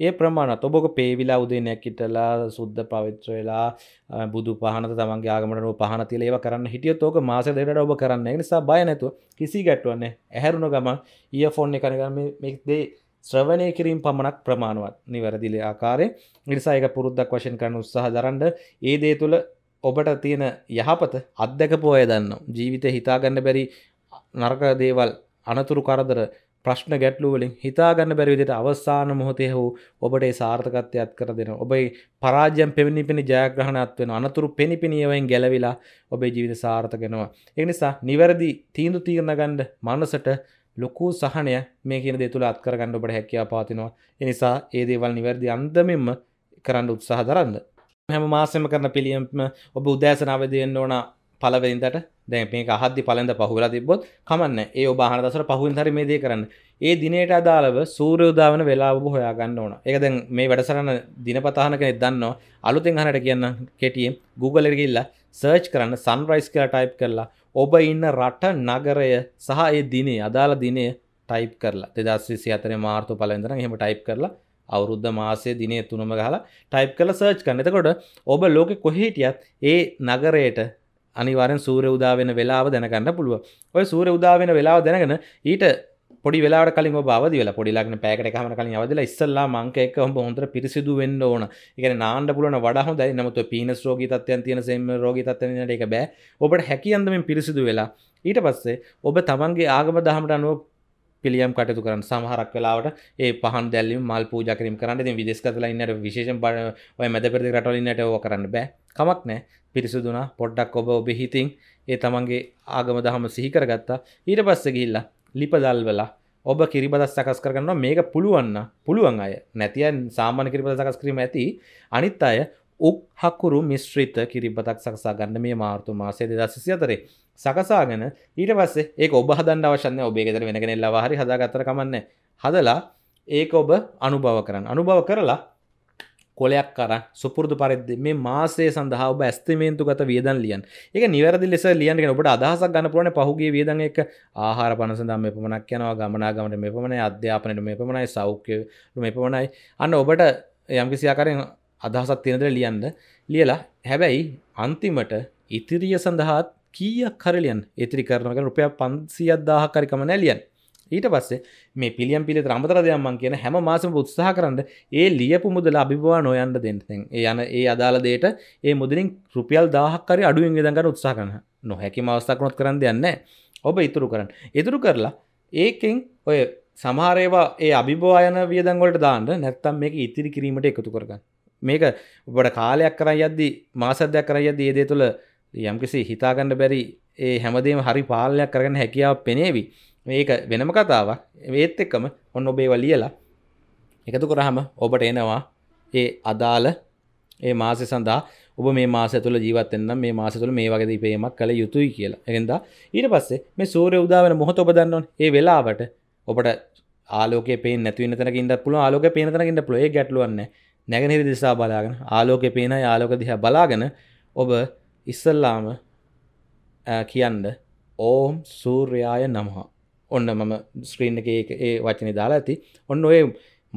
ඒ ප්‍රමාණ ඔබොක පේවිලා උදේනයක් ඉටලා සුද්ධ පවිත්‍ර වෙලා බුදු පහනත තමන්ගේ ආගමට පහන තිල ඒව කරන්න හිටිය තෝක මාස දෙට ඔබ කරන්න නිසා බය නැතු කිසි ගැටවන්නේ ඇහැරුණ ගම ඒ ෆොන් එකනගම මෙක්දේ ශ්‍රවණය කිරීම පමණක් ප්‍රමාණුවත් නිවැරදිල ආකාරය නිසායක පුරුද්දක් වශයෙන් කරන උත්සාහ දරන්ඩ ඒ දේ තුළ ඔබට තියෙන යහපත අත්දැකපු අය දන්න ජීවිත හිතාගන්න බැරි නරක දේවල් අනතුරු කරදර ප්‍රශ්න ගැටලුවලින් හිතාගන්න බැරිවිදිට අවස්සාන මොහොතය හෝ ඔබට සාර්ථකත්වයක් කර දෙෙන ඔබයි පරාජයම් පෙමිණි පිණි ජයග්‍රහණත් වෙන අනතුරු පෙනිපිනිියවෙන් ගැලවිලා ඔබේ ජීවිත සාර්ථකෙනවා. එනිසා නිවැරදි තීන්දු තීරණගණ්ඩ මනසට ලොකු සහනය මේ කියන දෙතුළ අත්කරගණ්ඩ ඔබට හැකියා පාතිනවා එනිසා ඒ දේවල් නිවැරදි අන්දමෙන්ම කරන්න උත්සාහ දරන්න. හැම මාසම කරන පිළියම්ම ඔබ උදෑසනාවදයෙන්න්න ඕනා පලවෙනිදට දැ මේ අහදදි පලඳ පහුලා තිබොත් කමන්න ඒ ඔබාහන දසර පහුන් හරි මේ දේ කරන්න ඒ දිනයට අදාළව සූරයෝදාවන වෙලාබ හොයාගන්න ඕන එකද මේ වැඩසරන්න දිනපතාහන කෙනෙ දන්නවා අලුතින් හනට කියන්න කෙටියම් Googleගල්ල සර්ච් කරන්න සන්රයිස් කියලා ටයිප් කරලා ඔබ ඉන්න රට නගරය සහ ඒ දිනේ අදාළ දිනය ටයිප් කරලා දෙදස්විසි අතන මාර්තු පලඳර හෙම ටයිප් කරලා අවුරුද්ධ මාසය දිනේ තුනම ගහලා ටයිප් කළ සර්ච් කන්න එතකොට ඔබ ලෝකෙ කොහේටියත් ඒ නගරයට අනිවාරෙන් සූර උදාවෙන වෙලාව දැනගන්න පුළුව ඔය සූර උදාවෙන වෙලාව දැනගෙන ඊට පොඩි වෙලා කලින් බවද වෙලා පොඩිලක්න පෑකට හම කලින් අවදල ඉස්සල්ලා මංක එක හොම හොඳට පිරිසිදු වෙන්න ඕන එකන නාන්ඩ පුලන වඩහ දැයි නමතු පිනස් රෝගී තත්වයන් තියෙන සෙම රෝගී තත්වනට එක බෑ ඔබට හැකියන්දමින් පිරිසිදු වෙලා ඊට පස්සේ ඔබ තමන්ගේ ආගම දහමට අනුව පිළියම් කටයුතු කරන්න සමහරක් වෙලාවට ඒ පහන් දැල්ලීම මල් පූජා කිරීම කරන්න ඉතින් විදේශගතලා ඉන්නට විශේෂයෙන් ඔය මැදපෙරදි රටවල ඉන්නට ඕක කරන්න බෑ කමක් නැහැ පිරිසුදුනා පොඩ්ඩක් ඔබ ඔබේ හිතින් ඒ තමන්ගේ ආගම දහම සිහි කරගත්තා ඊට පස්සේ ගිහිල්ලා ලිප දල්වලා ඔබ කිරිබද සකස් කරගන්නවා මේක පුළුවන්න පුළුවන් අය නැතියන් සාමාන්‍ය කිරිබද සකස් කිරීම ඇති අනිත් අය උක් හකුරු මිශ්‍රිත කිරිබතක් සකසා ගන්න මේ මාර්තු මාසය දෙදස් සිය අතරේ සකසාගෙන ඊට පස්සේ ඒ ඔබ හදන්න අවශන්න ඔබේ ෙදර වෙන කෙනෙල්ලා හරි හදාගතර කමන්න හදලා ඒක ඔබ අනුභව කරන්න අනුභව කරලා කොලයක් කර සුපුරදු පරිදි මේ මාසේ සඳහා ඔබ ඇස්තමේන්තු ගත වියදන් ලියන් එක නිවැරදි ලෙස ලියන්ගෙන ඔබට අදහසක් ගන්න පුළුවන් පහුගිය වියදන් එක ආහාර පනස සඳහා මේ පමණක් යනවා ගමනාගමනට මේ පමණයි අධ්‍යාපනයට මේ පමණයි සෞඛ්‍යයට මේ පමණයි අන්න ඔබට යම්කිසි ආකාරයෙන් අදහසක් තියෙන දේ ලියන්න ලියලා හැබැයි අන්තිමට ඉතිරිය සඳහාත් කිය කරලියන් ඒතරි කරනක රුපය පන්සියක් දාහකරිකම නැලියන් ඊට පස්සේ මේ පිළියම් පිළි රමතරදයම්මන් කියන හැම මාසම උත්සාහ කරන්න ඒ ලියපු මුදල අභිවා නොයන්ට දෙන්නතෙන් ඒ යන ඒ අදාළ දේට ඒ මුදලින් රුපියල් දාහක්කරි අඩුවෙන් ගෙදගන්න උත්සා කරන නොහැකි මවස්ථකනොත් කරන්න දෙයන්න ඔබ ඉතුරු කරන්න ඉතුරු කරලා ඒකෙන් ඔය සමහරේවා ඒ අභිභවායන වියදංගොලට දාන්න නැත්තම් මේක ඉතිරි කිරීමට එකතු කරගන්න මේක ඔබට කාලයක් කරයි යද්දි මාසදයක් කරයි යද්දී ඒ දේ තුළ යම්කිසි හිතාගන්න බැරි ඒ හැමදේම හරි පාලනයක් කරගන්න හැකියාව පෙනේවි මේක වෙනම කතාවක් ඒත් එක්කම ඔන්න ඔබේව ලියලා එකතු කරහම ඔබට එනවා ඒ අදාළ ඒ මාසය සඳහා ඔබ මේ මාස තුළ ජීවත්තෙන්න්නම් මේ මාස තුළ මේ වගේ පේමක් කළ යුතුයි කියලා එකෙන්දා ඊට පස්සේ මේ සූරය උදාවන මොහොත ඔබ දන්නවන් ඒ වෙලාවට ඔබට ආලෝක පේ නැතුව තැකින්ට පුළුව ආලෝක පේනතනකින්ට පලොේ ගැටලුවන්න නැගනිරි දිසා බලාගෙන ආලෝක පේන ආලෝක දිහ බලාගෙන ඔබ ඉස්සල්ලාම කියන්න ඕම් සූර්යාය නමහා ඔන්න මම ස්ක්‍රීන් එක ඒ වචන දාලා ඇති ඔන්න ඔය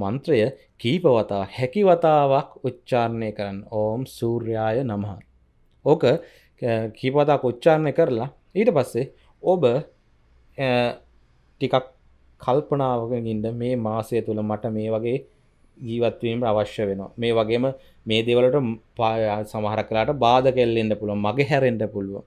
මන්ත්‍රය කීපවතා හැකිවතාවක් උච්චාරණය කරන්න ඕම් සූර්යාය නමහා ඕක කීපවතා කොච්චාරණය කරලා ඊට පස්සේ ඔබ ටිකක් කල්පනාවකින්ද මේ මාසය තුළ මට මේ වගේ ජීවත්වීමට අවශ්‍ය වෙනවා මේ වගේම මේ දෙවලට සමහර කලාට බාධ කෙල්ලෙන්ට පුළුව මගේ හැරෙන්ට පුළුව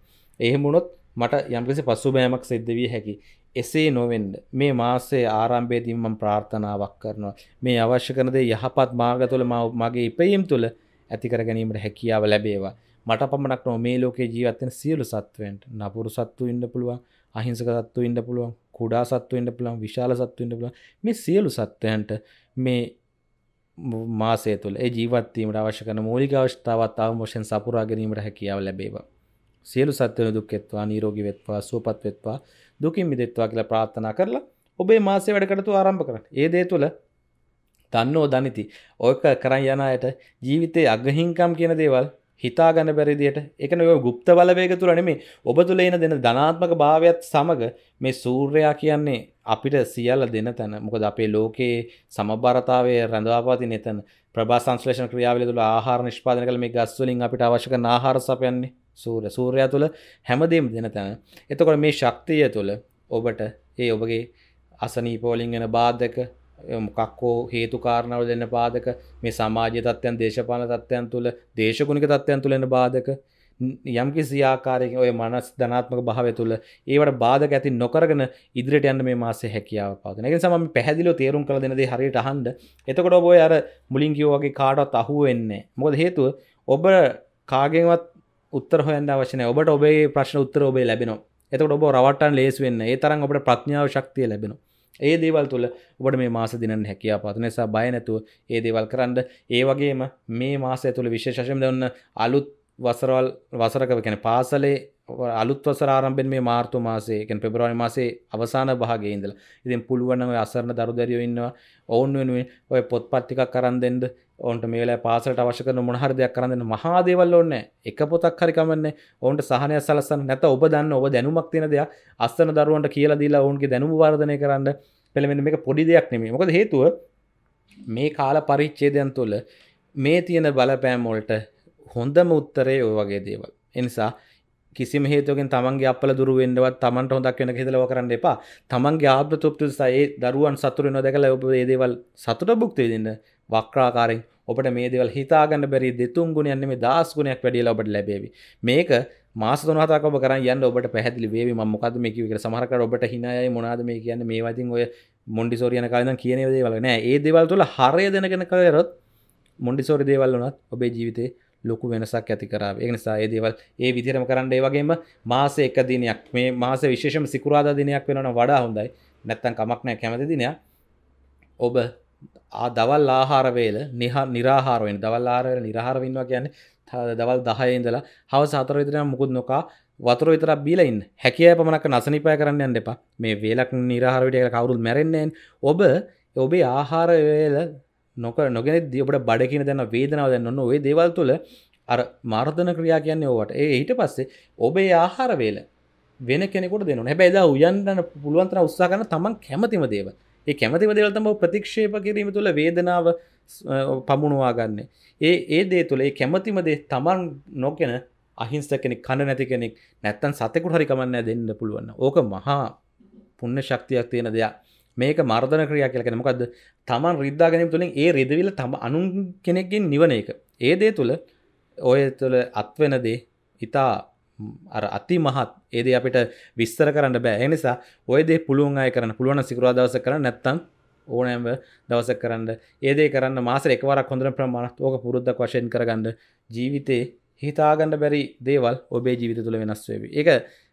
එහෙමුණොත් මට යම්කිසි පස්සු බෑමක් සිද්ධ වී හැකි එසේ නොවෙන්ඩ මේ මාසේ ආරම්භේදීමම් ප්‍රාර්ථනාවක් කරනවා මේ අවශ්‍ය කනදේ යහපත් මාර්ග තුළ මගේ ඉපයීම් තුළ ඇතිකර ගැනීමට හැකියාව ලැබේවා මට පමණක් නො මේ ලෝකේ ජීවත්තෙන සියලු සත්වෙන්ට නපුරු සත්තු ඉන්න පුළුවන් අහිංසක සත්තු ඉන්න පුළුවන් කුඩා සත්තු ඉන්න පුළුවන් විශාල සත්තු ඉන්න පුළුවන් මේ සියලු සත්වයන්ට මේ මාසය තුළ ඒ ජීවත්වීමට අවශ්‍යකන මූලික අවශ්‍යාවත් අවමෝෂෙන් සපුරා ගැනීමට හැකියාව ලැබේවා. සියලු සත්වන දුක්කෙත්වා නීරෝගි වෙත්වා සූපත් වෙත්වා දුකින් මිදෙත්වා කියලා ප්‍රාර්ථනා කරලා ඔබේ මාසේ වැඩකටතු ආරම්භ කරට ඒ දේ තුළ තන්නෝ දනිති ඕක කරන් යනයට ජීවිතය අගහිංකම් කියන දේවල් හිතාගන්න පැරිදියට එකන ගුප්ත බලවේග තුර නෙමේ ඔබ තුළ එන දෙන ධනාත්මක භාවයක්ත් සමඟ මේ සූර්යා කියන්නේ අපිට සියල්ල දෙන තැන මොකද අපේ ලෝකයේ සමභාරතාවය රැඳවාපාති නතන් ප්‍රා සංශ්ලේෂණ ක්‍රියාවල තුළ ආහාර නිෂ්පාදන කළ මේ ගස්වලින් අපිට අවශ්‍යක ආහාර සපයන්නේ සූර සූර්යා තුළ හැමදීම දෙන තැන එතකොට මේ ශක්තිය තුළ ඔබට ඒ ඔබගේ අසනීපෝලින් වෙන බාධක මොකක්කෝ හේතු කාරණාව දෙන්න පාදක මේ සමාජ තත්ත්යන් දේශපාන තත්ත්යන් තුළ දේශගුණික තත්ත්යන් තුළෙන බාධක යම්කි සියාකාරයක ඔය මනස් ධනාත්මක භාවය තුළ ඒවට බාධක ඇති නොකරගෙන ඉදිරිට යන්න මේ මාසේ හැකියාව පාදන එක සම පැහදිලෝ තේරුම් කළ දෙනද හරියට හන්ඩ එතකොට ඔබ අර මුලින්කිෝ වගේ කාඩත් අහුව වෙන්නේ මොද හේතුව ඔබ කාගෙන්වත් උත්තර හොයන්න අවශ්‍යන ඔබට ඔබේ ප්‍රශ්න උත්තර ඔබේ ලැබෙනවා එතකොට ඔබ රවටන් ලේස් වෙන්න ඒ තරම් ඔබට ප්‍රඥාව ශක්තිය ලැබෙනවා ඒ දේවල් තුළ ඔබට මේ මාස දිනන්න හැකියා පාත නිසා බය නැතුව ඒ දේවල් කරන්න ඒ වගේම මේ මාසය තුළ විශේෂශම දන්න අලුත් වසරවල් වසරක කැන පාසලේ අලුත් වසර ආරම්භෙන් මේ මාර්තු මාසේ කැන පෙබරවාරි මාසේ අවසාන භාගයේ ඉඳලා ඉතින් පුළුවන් ඔය අසරණ දරුදරියෝ ඉන්නවා ඔවුන් වෙනුවෙන් ඔය පොත්පත් ටිකක් අරන් දෙන්න ඔවුන්ට මේ වෙලාවේ පාසලට අවශ්‍ය කරන මොන හරි දෙයක් කරන් දෙන්න මහා දේවල් ඕනේ එක පොතක් හරි කමන්නේ ඔවුන්ට සහනයක් සලස්සන්න නැත ඔබ දන්න ඔබ දැනුමක් තියෙන දෙයක් අසරණ දරුවන්ට කියලා දීලා ඔවුන්ගේ දැනුම වර්ධනය කරන්න පෙළමෙන මේක පොඩි දෙයක් නෙමෙයි මොකද හේතුව මේ කාල පරිච්ඡේදයන් තුළ මේ තියෙන බලපෑම් වලට හොඳම උත්තරේ ඔය වගේ දේවල් එනිසා කිසිම හේතුවකින් තමන්ගේ අපල දුර වෙන්නවත් තමන්ට හොදක් වෙන හිතලව කරන්න එපා තමන්ගේ ආත්ම තෘප්ති නිසා ඒ දරුවන් සතුටු වෙනවා දැකලා ඔබ මේ දේවල් සතුට භුක්ති විඳින්න වක්‍රාකාරයෙන් ඔබට මේ දේවල් හිතාගන්න බැරි දෙතුන් ගුණයන් නෙමෙයි දහස් ගුණයක් වැඩිලා ඔබට ලැබෙවි මේක මාස තුන හතක් ඔබ කරන් යන්න ඔබට පැහැදිලි වේවි මම මොකද්ද මේ කිව්වේ කියලා සමහරකට ඔබට hinaයයි මොනවාද මේ කියන්නේ මේවා ඉතින් ඔය මොන්ඩිසෝරි යන කාලේ ඉඳන් කියන ඒවා දේවල් නෑ ඒ දේවල් තුල හරය දැනගෙන කරොත් මොන්ඩිසෝරි දේවල් වුණත් ඔබේ ජීවිතේ ලොකු වෙනසක් ඇති කරාව ඒ නිසා ඒ දේවල් ඒ විදිරම කරන්න ඒ වගේම මාස එක දිනයක් මේ මාස විශේෂම සිකුරාදා දිනයක් වෙනවන වඩා හොඳයි නැත්තම් කමක් නෑ කැමති දිනයක් ඔබ දවල් ආහාරවේල නිහා නිරාහාරවෙන් දවල් ආහාරවල නිරාහාරවෙන්නවා කියන්නේ දවල් 10 ඉඳලා හවස 4 විතර මුකුත් නොකා වතුර විතර බීලා ඉන්න. හැකියාව පමණක් නසනිපය කරන්න යන්න එපා. මේ වේලක් නිරාහාර විදියට කවුරුත් මැරෙන්නේ ඔබ ඔබේ ආහාර වේල නොක නොගෙන දියබට බඩ කියන දැන්න වේදනාව දැන්න ඔේ දේවල් තුළ අර මාර්ධන ක්‍රියා කියන්නේ ඕවට ඒ ඊට පස්සේ ඔබේ ආහාර වේල වෙන කෙනෙකුට දෙනු හැබැයි දා උයන්න්න පුළුවන්තර උත්සා කරන තමන් කැමතිම දේව ඒ කැමතිම දේවල්තම ප්‍රතික්ෂේප කිරීම තුළ වේදනාව පමුණවා ගන්න ඒ ඒ දේ තුළ ඒ කැමතිම දේ තමන් නොකෙන අහිංස කෙනෙක් කණ නැති කෙනෙක් නැත්තන් සතෙකුට හරිකමන්න දෙන්න පුළුවන්න ඕක මහා පුන්න ශක්තියක් තියෙන දෙයක් මේක මර්ධන ක්‍රියා කියලකෙන මොකක්ද තමන් රිද්දා ගැනීම තුළින් ඒ රිදවිල තම අනුන් කෙනෙක්ගෙන් නිවන එක ඒ දේ තුළ ඔය තුළ අත්වෙන දේ ඉතා අර අති මහත් ඒද අපිට විස්තර කරන්න බෑ එනිසා ඔයදේ පුළුවන් අය කරන පුළුවන සිකරවා දවස කර නැත්තන් ඕනෑම දවස කරන්න ඒදේ කරන්න මාසර එකවරක් හොඳර ප්‍රමාණත් ඕක පුරුද්ධක් වශයෙන් කරගන්න ජීවිතයේ හිතාගන්න බැරි දේවල් ඔබේ ජීවිත තුළ වෙනස්වේවි එක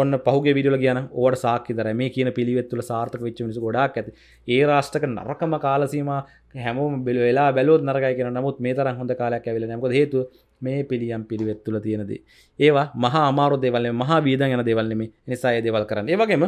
ඔන්න පහුගේ විඩියල කියන ඕට සාක්කිතර මේ කියන පිළිවෙත් තුළ සාර්ථක වෙච්ච මිනිසු ගොඩාක් ඇති ඒ රාෂ්ටක නරකම කාලසීම හැමෝම බෙල වෙලා බැලොත් නරකයි කියන නමුත් මේ තරම් හොඳ කාලයක් ඇවිල්ලා නැහැ මොකද හේතුව මේ පිළියම් පිළිවෙත් තුළ තියෙන දේ ඒවා මහා අමාරු දේවල් නෙමෙයි මහා වීදන් යන දේවල් නෙමෙයි නිසා ඒ දේවල් කරන්න ඒ වගේම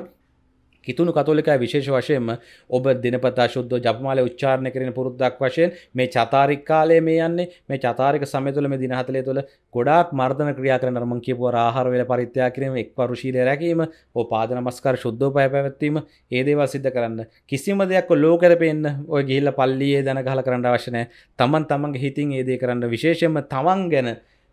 කිතුුණු කතෝලිකයි විශේෂ වශයෙන්ම ඔබ දිනපතා ශුද්ධ ජපමාල උච්චාරණය කරන පුරුද්දක් වශයෙන් මේ චතාරික් කාලය මේ යන්නේ මේ චතාරික සමයතුල මේ දිනහතලය තුළ ගොඩක් මර්ධන ක්‍රියා කරන රමන් කියපුව ආහාරවෙල පරිත්‍යා කිරීම එක් පරුශීලය රැකීම ඕ පාදනමස්කර ශුද්ධෝ පය පැවැත්වීම ඒදේවල් සිද්ධ කරන්න කිසිම දෙයක් ලෝකරපෙන්න්න ඔය ගිල්ල පල්ලියේ දැන ගහල කරන්න වශනය තමන් තමන්ගේ හිතින් ඒදේ කරන්න විශේෂම තමන් ගැන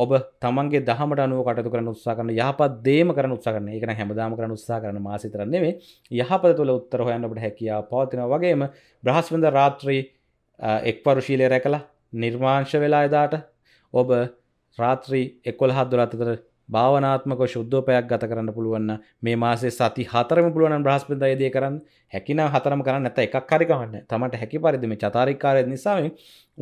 ඔබ තමන්ගේ දහමට අනුව කටතු කරන උත්සා කරන යහපත් දේම කරන උත්සා කරන එකන හැමදාම කරන උත්සා කරන මාසිතරන්නේේ යහපත තුළ උත්තර හොයන්නට හැකියා පවතින වගේම බ්‍රහස්වඳ රාත්‍රී එක් පරුශීලය රැකලා නිර්මාංශ වෙලා එදාට ඔබ රාත්‍රී එක්කොල් හත් දුරත්තතර භාවනාත්මක ශුද්ධෝපයක් ගත කරන්න පුළුවන්න මේ මාසේ සති හතරම පුළුවන් බ්‍රහස්පතින්දා ඒ දේ කරන්න හැකිනම් හතරම කරන්න නැත්නම් එකක් හරි කමන්න තමන්ට හැකි පරිදි මේ චතාරිකාරය නිසා මේ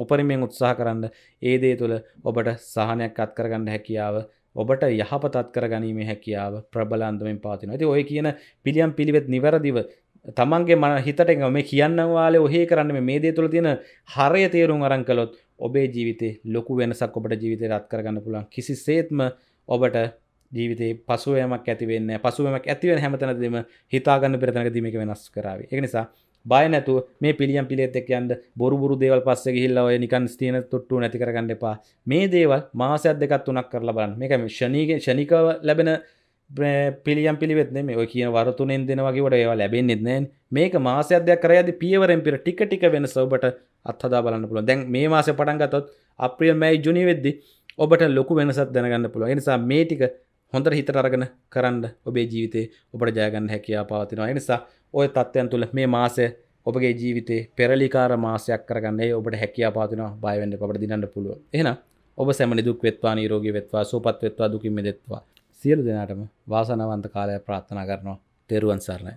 උපරිමයෙන් උත්සාහ කරන්න ඒ දේ තුළ ඔබට සහනයක් අත් කරගන්න හැකියාව ඔබට යහපතත් කරගැනීමේ හැකියාව ප්‍රබල අන්දමින් පවතිනවා. ඉතින් ඔය කියන පිළියම් පිළිවෙත් නිවැරදිව තමන්ගේ මන හිතට මේ කියන්න වාලේ ඔහේ කරන්න මේ දේ තුළ තියෙන හරය තේරුම් අරන් කළොත් ඔබේ ජීවිතේ ලොකු වෙනසක් ඔබට ජීවිතේ රත් කරගන්න පුළුවන්. කිසිසේත්ම ඔබට ජීවිත පසුවයමක් ඇතිවෙන්න පසුවමක් ඇතිවෙන හැමතනදම හිතාගන්න පෙරතනක දීමක වෙනස් කරාව එක නිසා බය නැතු මේ පිළියම් පිළිත් එක් යන්ද බොරුරු දේවල් පස්ස හිල්ලව නිකන් ස්තියන තොට්ටු නැතිකරගන්න එපා මේ දේවල් මාසයක් දෙකත් වනක් කරලා බලන්න මේක ෂණීක ෂණිකව ලැබෙන පිළියම් පිළිවෙත් මේ ඔය කියන වරතුනෙන් දෙනවගේට ඒවා ලැබෙන්න්නෙත් නෑ මේක මාසයදයක් කරයද පියවරෙන් පිර ටික ටික වෙන සවබට අත්හදා බලන්න පුළුව දැන් මේ මාස පටන්ගතොත් අප්‍රියල් මැයි ජුනි වෙද්දිී ඔබට ලොකු වෙනසත් දැනගන්න පුළුව නිසා මේ ටික හොඳට හිතට අරගෙන කරන්න ඔබේ ජීවිතේ ඔබට ජයගන්න හැකියා පවතිනවා නිසා ඔය තත්ත්වයන් තුළ මේ මාසය ඔබගේ ජීවිතේ පෙරලිකාර මාසයක් කරගන්න ඒ ඔබට හැකියා පවතිනවා බයවෙන්න ඔබට දිනන්න පුළුවන් එහෙනම් ඔබ සැම නිදුක් වෙත්වා නිරෝගී වෙත්වා සුවපත් වෙත්වා දුකින් මිදෙත්වා සියලු දෙනාටම වාසනාවන්ත කාලයක් ප්‍රාර්ථනා කරනවා තෙරුවන් සරණයි